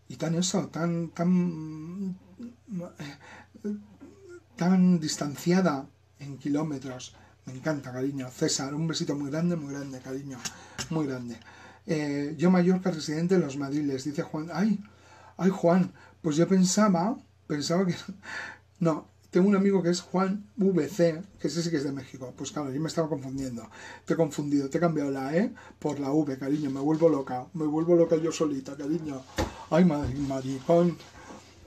y tan eso, tan... tan... tan distanciada en kilómetros. Me encanta, cariño. César, un besito muy grande, muy grande, cariño. Muy grande. Eh, yo Mallorca, residente de los Madriles, dice Juan. Ay, ay Juan, pues yo pensaba, pensaba que... No, tengo un amigo que es Juan VC, que ese sí que es de México. Pues claro, yo me estaba confundiendo. Te he confundido, te he cambiado la E por la V, cariño. Me vuelvo loca, me vuelvo loca yo solita, cariño. Ay, maricón.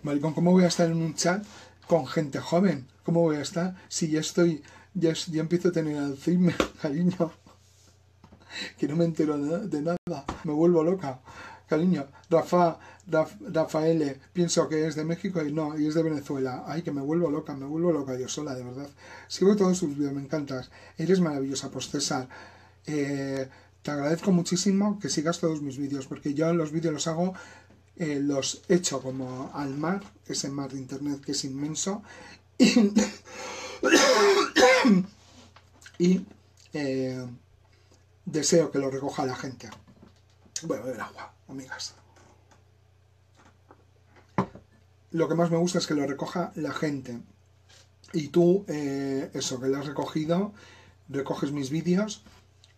Maricón, ¿cómo voy a estar en un chat con gente joven? ¿Cómo voy a estar si ya estoy, ya, ya empiezo a tener Alzheimer, cariño? Que no me entero de nada, me vuelvo loca. Cariño, Rafa, Rafael, eh, pienso que es de México y no, y es de Venezuela. Ay, que me vuelvo loca, me vuelvo loca yo sola, de verdad. Sigo todos sus vídeos, me encantas. Eres maravillosa, pues eh, César. te agradezco muchísimo que sigas todos mis vídeos, porque yo los vídeos los hago, eh, los echo como al mar, ese mar de internet que es inmenso. Y, deseo que lo recoja la gente. Voy a beber agua, amigas. lo que más me gusta es que lo recoja la gente. Y tú, eh, eso, que lo has recogido, recoges mis vídeos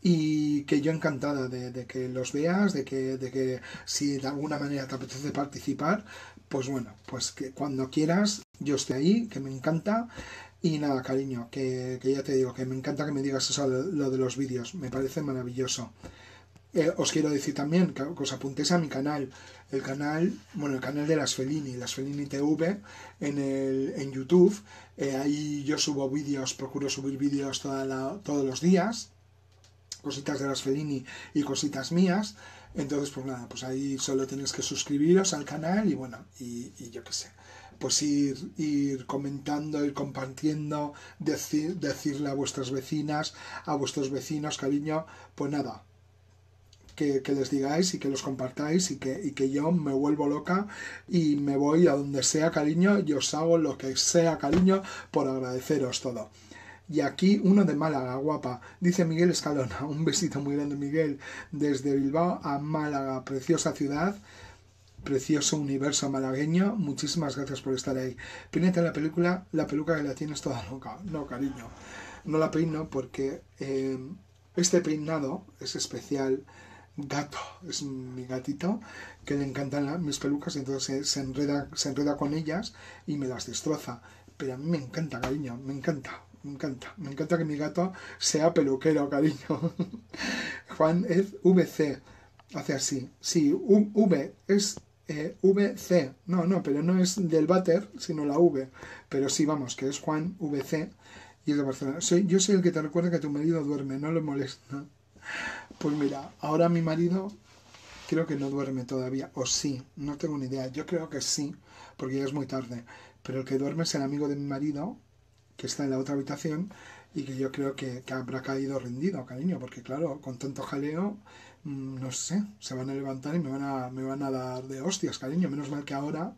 y que yo encantada de, que los veas, de que, de que si de alguna manera te apetece participar, pues bueno, pues que cuando quieras yo esté ahí, que me encanta. Y nada, cariño, que, que ya te digo, que me encanta que me digas eso, lo de los vídeos, me parece maravilloso. Eh, os quiero decir también que, os apuntéis a mi canal, el canal, bueno, el canal de las Felini, las Felini TV en, el, en YouTube. Eh, ahí yo subo vídeos, procuro subir vídeos todos los días, cositas de las Felini y cositas mías. Entonces, pues nada, pues ahí solo tenéis que suscribiros al canal y bueno, y, yo qué sé pues ir, ir comentando, ir compartiendo, decir, decirle a vuestras vecinas, a vuestros vecinos, cariño, pues nada, que, les digáis y que los compartáis y que, que yo me vuelvo loca y me voy a donde sea cariño y os hago lo que sea cariño por agradeceros todo. Y aquí uno de Málaga, guapa. Dice Miguel Escalona. Un besito muy grande, Miguel. Desde Bilbao a Málaga, preciosa ciudad precioso universo malagueño. Muchísimas gracias por estar ahí. en la película, la peluca que la tienes toda loca. No, cariño. No la peino porque eh, este peinado es especial gato, es mi gatito, que le encantan mis pelucas, y entonces se, enreda, se enreda con ellas y me las destroza. Pero a mí me encanta, cariño, me encanta, me encanta. Me encanta que mi gato sea peluquero, cariño. Juan es VC, hace así. Sí, V es eh, VC. No, no, pero no es del váter, sino la V. Pero sí, vamos, que es Juan VC y es de Barcelona. Soy, yo soy el que te recuerda que tu marido duerme, no lo molesta. Pues mira, ahora mi marido creo que no duerme todavía, o sí, no tengo ni idea, yo creo que sí, porque ya es muy tarde, pero el que duerme es el amigo de mi marido, que está en la otra habitación, y que yo creo que, habrá caído rendido, cariño, porque claro, con tanto jaleo, mm, no sé, se van a levantar y me van a, me van a dar de hostias, cariño, menos mal que ahora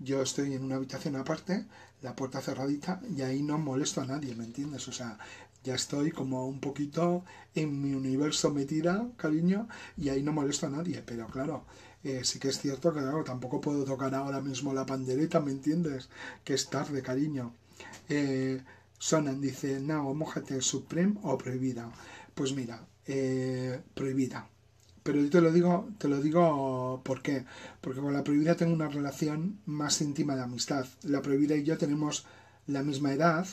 yo estoy en una habitación aparte, la puerta cerradita, y ahí no molesto a nadie, ¿me entiendes? O sea, ya estoy como un poquito en mi universo metida, cariño, y ahí no molesto a nadie, pero claro, eh, sí que es cierto que tampoco puedo tocar ahora mismo la pandereta, ¿me entiendes? Que es tarde, cariño. Eh, sonan dice, no, mojate Supreme o prohibida. Pues mira, eh, prohibida. Pero yo te lo digo, te lo digo ¿por qué? Porque con la prohibida tengo una relación más íntima de amistad. La prohibida y yo tenemos la misma edad,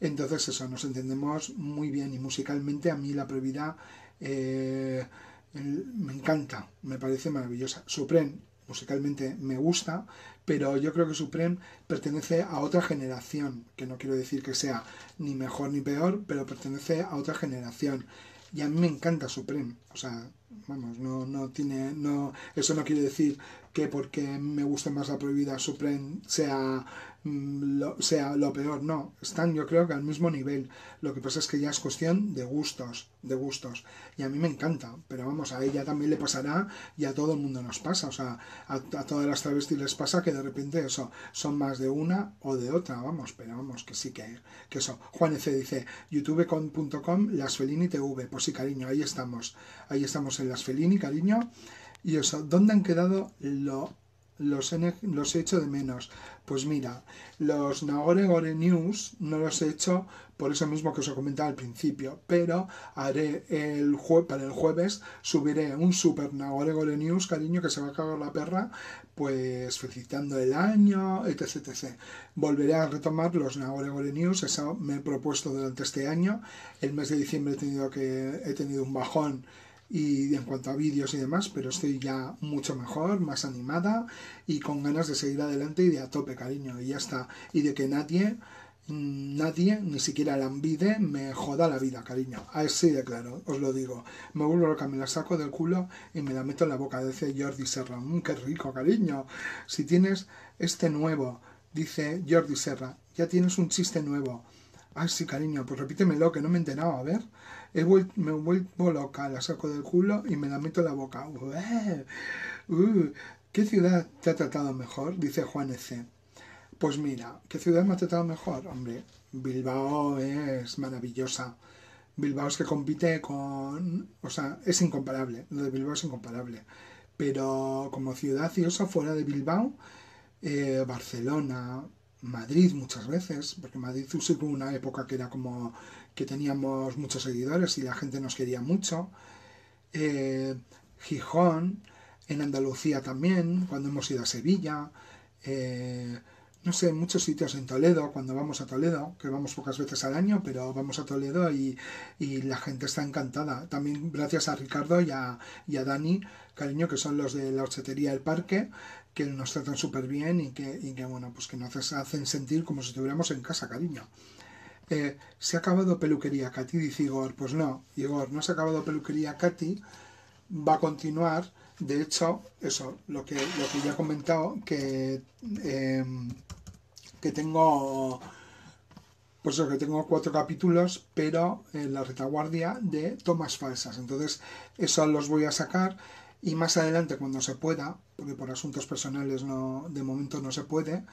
entonces eso, nos entendemos muy bien y musicalmente a mí la prohibida eh, me encanta, me parece maravillosa. Suprem musicalmente me gusta, pero yo creo que Suprem pertenece a otra generación, que no quiero decir que sea ni mejor ni peor, pero pertenece a otra generación. Y a mí me encanta Supreme, o sea, vamos, no, no tiene, no, eso no quiere decir que porque me guste más la prohibida Suprem sea Mm, lo, sea lo peor, no, están yo creo que al mismo nivel. Lo que pasa es que ya es cuestión de gustos, de gustos. Y a mí me encanta, pero vamos, a ella también le pasará y a todo el mundo nos pasa. O sea, a, todas las travestis les pasa que de repente eso, son más de una o de otra, vamos, pero vamos, que sí que, que eso. Juan F. dice, youtube.com, las Felini TV, pues sí, cariño, ahí estamos. Ahí estamos en las Felini, cariño. Y eso, ¿dónde han quedado lo los he, hecho de menos. Pues mira, los Nagore Gore News no los he hecho por eso mismo que os he comentado al principio, pero haré el jue para el jueves subiré un super Nagore Gore News, cariño, que se va a cagar la perra, pues felicitando el año, etc, etc. Volveré a retomar los Nagore Gore News, eso me he propuesto durante este año. El mes de diciembre he tenido, que, he tenido un bajón y en cuanto a vídeos y demás, pero estoy ya mucho mejor, más animada y con ganas de seguir adelante y de a tope, cariño, y ya está. Y de que nadie, mm, nadie, ni siquiera la envide, me joda la vida, cariño. Así de claro, os lo digo. Me vuelvo loca, me la saco del culo y me la meto en la boca, dice Jordi Serra. un mm, ¡Qué rico, cariño! Si tienes este nuevo, dice Jordi Serra, ya tienes un chiste nuevo. así, sí, cariño, pues repítemelo, que no me he enterado, a ver he me vuelvo loca, la saco del culo y me la meto en la boca. ¿Qué ciudad te ha tratado mejor? Dice Juan E.C. Pues mira, ¿qué ciudad me ha tratado mejor? Hombre, Bilbao es maravillosa. Bilbao es que compite con... O sea, es incomparable. Lo de Bilbao es incomparable. Pero como ciudad ciosa fuera de Bilbao, eh, Barcelona, Madrid muchas veces, porque Madrid tuvo una época que era como que teníamos muchos seguidores y la gente nos quería mucho. Eh, Gijón, en Andalucía también, cuando hemos ido a Sevilla, eh, no sé, muchos sitios en Toledo, cuando vamos a Toledo, que vamos pocas veces al año, pero vamos a Toledo y, la gente está encantada. También gracias a Ricardo y a, Dani, cariño, que son los de la horchetería del parque, que nos tratan súper bien y que, y que, bueno, pues que nos hacen sentir como si estuviéramos en casa, cariño. Eh, ¿se ha acabado peluquería, Katy? Dice Igor, pues no, Igor, no se ha acabado peluquería, Katy, va a continuar. De hecho, eso, lo que, lo ya he comentado, que, em, que tengo... Pues eso, que tengo cuatro capítulos, pero en la retaguardia de tomas falsas. Entonces, eso los voy a sacar y más adelante cuando se pueda, porque por asuntos personales no, de momento no se puede,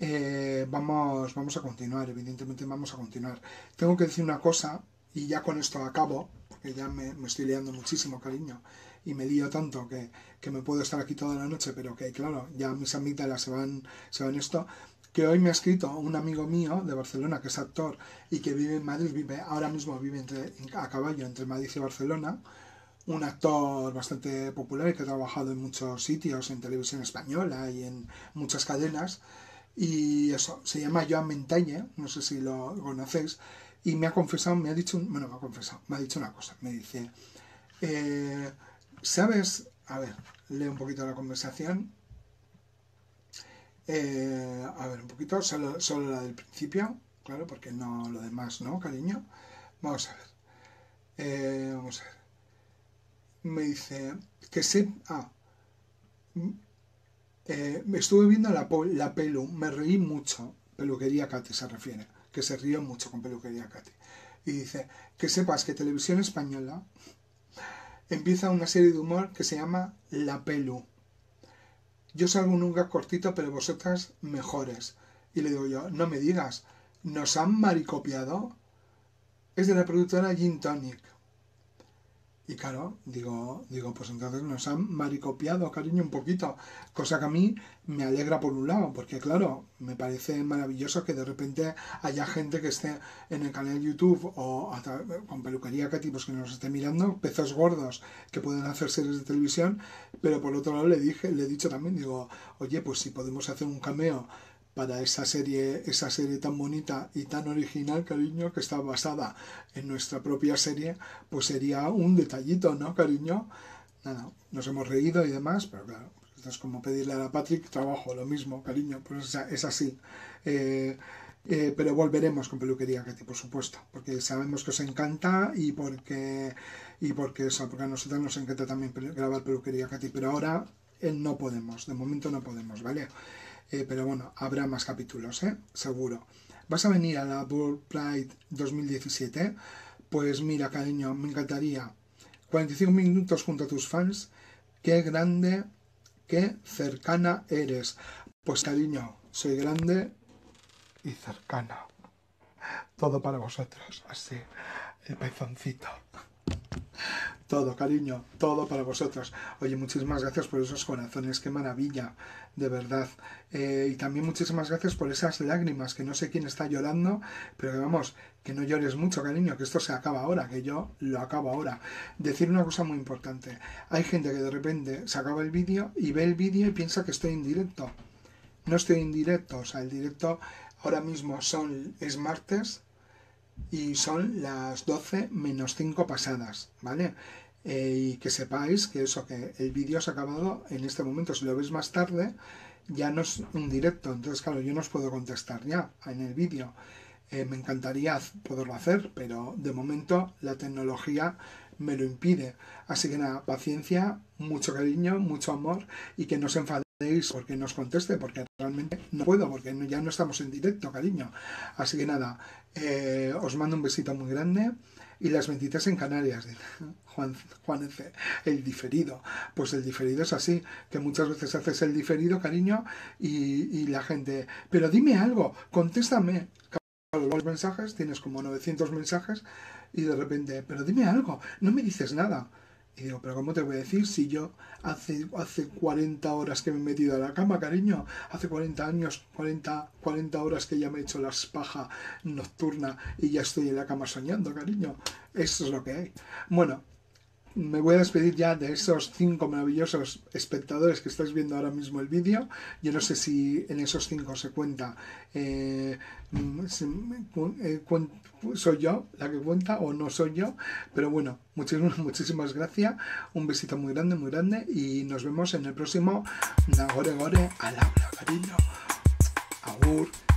eh, vamos, vamos a continuar, evidentemente vamos a continuar. Tengo que decir una cosa, y ya con esto acabo, porque ya me, estoy liando muchísimo, cariño, y me dio tanto que, que, me puedo estar aquí toda la noche, pero que claro, ya mis amígdalas se van, se van esto, que hoy me ha escrito un amigo mío de Barcelona, que es actor y que vive en Madrid, vive, ahora mismo vive a caballo entre Madrid y Barcelona, un actor bastante popular y que ha trabajado en muchos sitios, en televisión española y en muchas cadenas, y eso, se llama Joan Mentaña, no sé si lo conocéis, y me ha confesado, me ha dicho, bueno, me ha confesado, me ha dicho una cosa, me dice, eh, ¿sabes? A ver, leo un poquito la conversación. Eh, a ver, un poquito, solo, la del principio, claro, porque no lo demás, ¿no, cariño? Vamos a ver. Eh, vamos a ver. Me dice que sí, Ah, eh, estuve viendo la, pelu, me reí mucho, peluquería Katy se refiere, que se rió mucho con peluquería Katy, Y dice, que sepas que Televisión Española empieza una serie de humor que se llama La Pelu. Yo salgo un nunca cortito, pero vosotras mejores. Y le digo yo, no me digas, ¿nos han maricopiado? Es de la productora Gin Tonic. Y claro, digo, digo, pues entonces nos han maricopiado, cariño, un poquito. Cosa que a mí me alegra por un lado, porque claro, me parece maravilloso que de repente haya gente que esté en el canal YouTube o con peluquería que tipos que nos esté mirando, pezos gordos que pueden hacer series de televisión, pero por otro lado le dije, le he dicho también, digo, oye, pues si podemos hacer un cameo para esa serie, esa serie tan bonita y tan original, cariño, que está basada en nuestra propia serie, pues sería un detallito, ¿no, cariño? Nada, nos hemos reído y demás, pero claro, pues esto es como pedirle a Patrick trabajo, lo mismo, cariño, pues es así. Eh, eh, pero volveremos con peluquería Katy, por supuesto, porque sabemos que os encanta y porque, y porque, porque a nosotros nos encanta también grabar peluquería Katy, pero ahora eh, no podemos, de momento no podemos, ¿vale? Eh, pero bueno, habrá más capítulos, ¿eh? Seguro. ¿Vas a venir a la World Pride 2017? Pues mira, cariño, me encantaría. 45 minutos junto a tus fans. Qué grande, qué cercana eres. Pues cariño, soy grande y cercana. Todo para vosotros, así, el pezoncito todo, cariño, todo para vosotros. Oye, muchísimas gracias por esos corazones, qué maravilla, de verdad. Eh, y también muchísimas gracias por esas lágrimas, que no sé quién está llorando, pero que vamos, que no llores mucho, cariño, que esto se acaba ahora, que yo lo acabo ahora. Decir una cosa muy importante, hay gente que de repente se acaba el vídeo y ve el vídeo y piensa que estoy en directo. No estoy en directo, o sea, el directo ahora mismo son, es martes, y son las 12 menos 5 pasadas, ¿vale? Eh, y que sepáis que eso, que el vídeo se ha acabado en este momento, si lo veis más tarde, ya no es un directo, entonces claro, yo no os puedo contestar ya en el vídeo. Eh, me encantaría poderlo hacer, pero de momento la tecnología me lo impide. Así que nada, paciencia, mucho cariño, mucho amor y que no se porque nos conteste, porque realmente no puedo, porque ya no estamos en directo, cariño. Así que nada, eh, os mando un besito muy grande y las benditas en Canarias, Juan, Juan el diferido. Pues el diferido es así, que muchas veces haces el diferido, cariño, y, la gente, pero dime algo, contéstame. Los mensajes, tienes como 900 mensajes y de repente, pero dime algo, no me dices nada. Y digo, pero ¿cómo te voy a decir si yo hace, hace 40 horas que me he metido a la cama, cariño? Hace 40 años, 40, 40 horas que ya me he hecho la paja nocturna y ya estoy en la cama soñando, cariño. Eso es lo que hay. Bueno, me voy a despedir ya de esos cinco maravillosos espectadores que estáis viendo ahora mismo el vídeo. Yo no sé si en esos cinco se cuenta, eh, mm, eh, soy yo la que cuenta o no soy yo, pero bueno, muchísimas, muchísimas gracias, un besito muy grande, muy grande y nos vemos en el próximo Nagore Gore al habla cariño. Agur.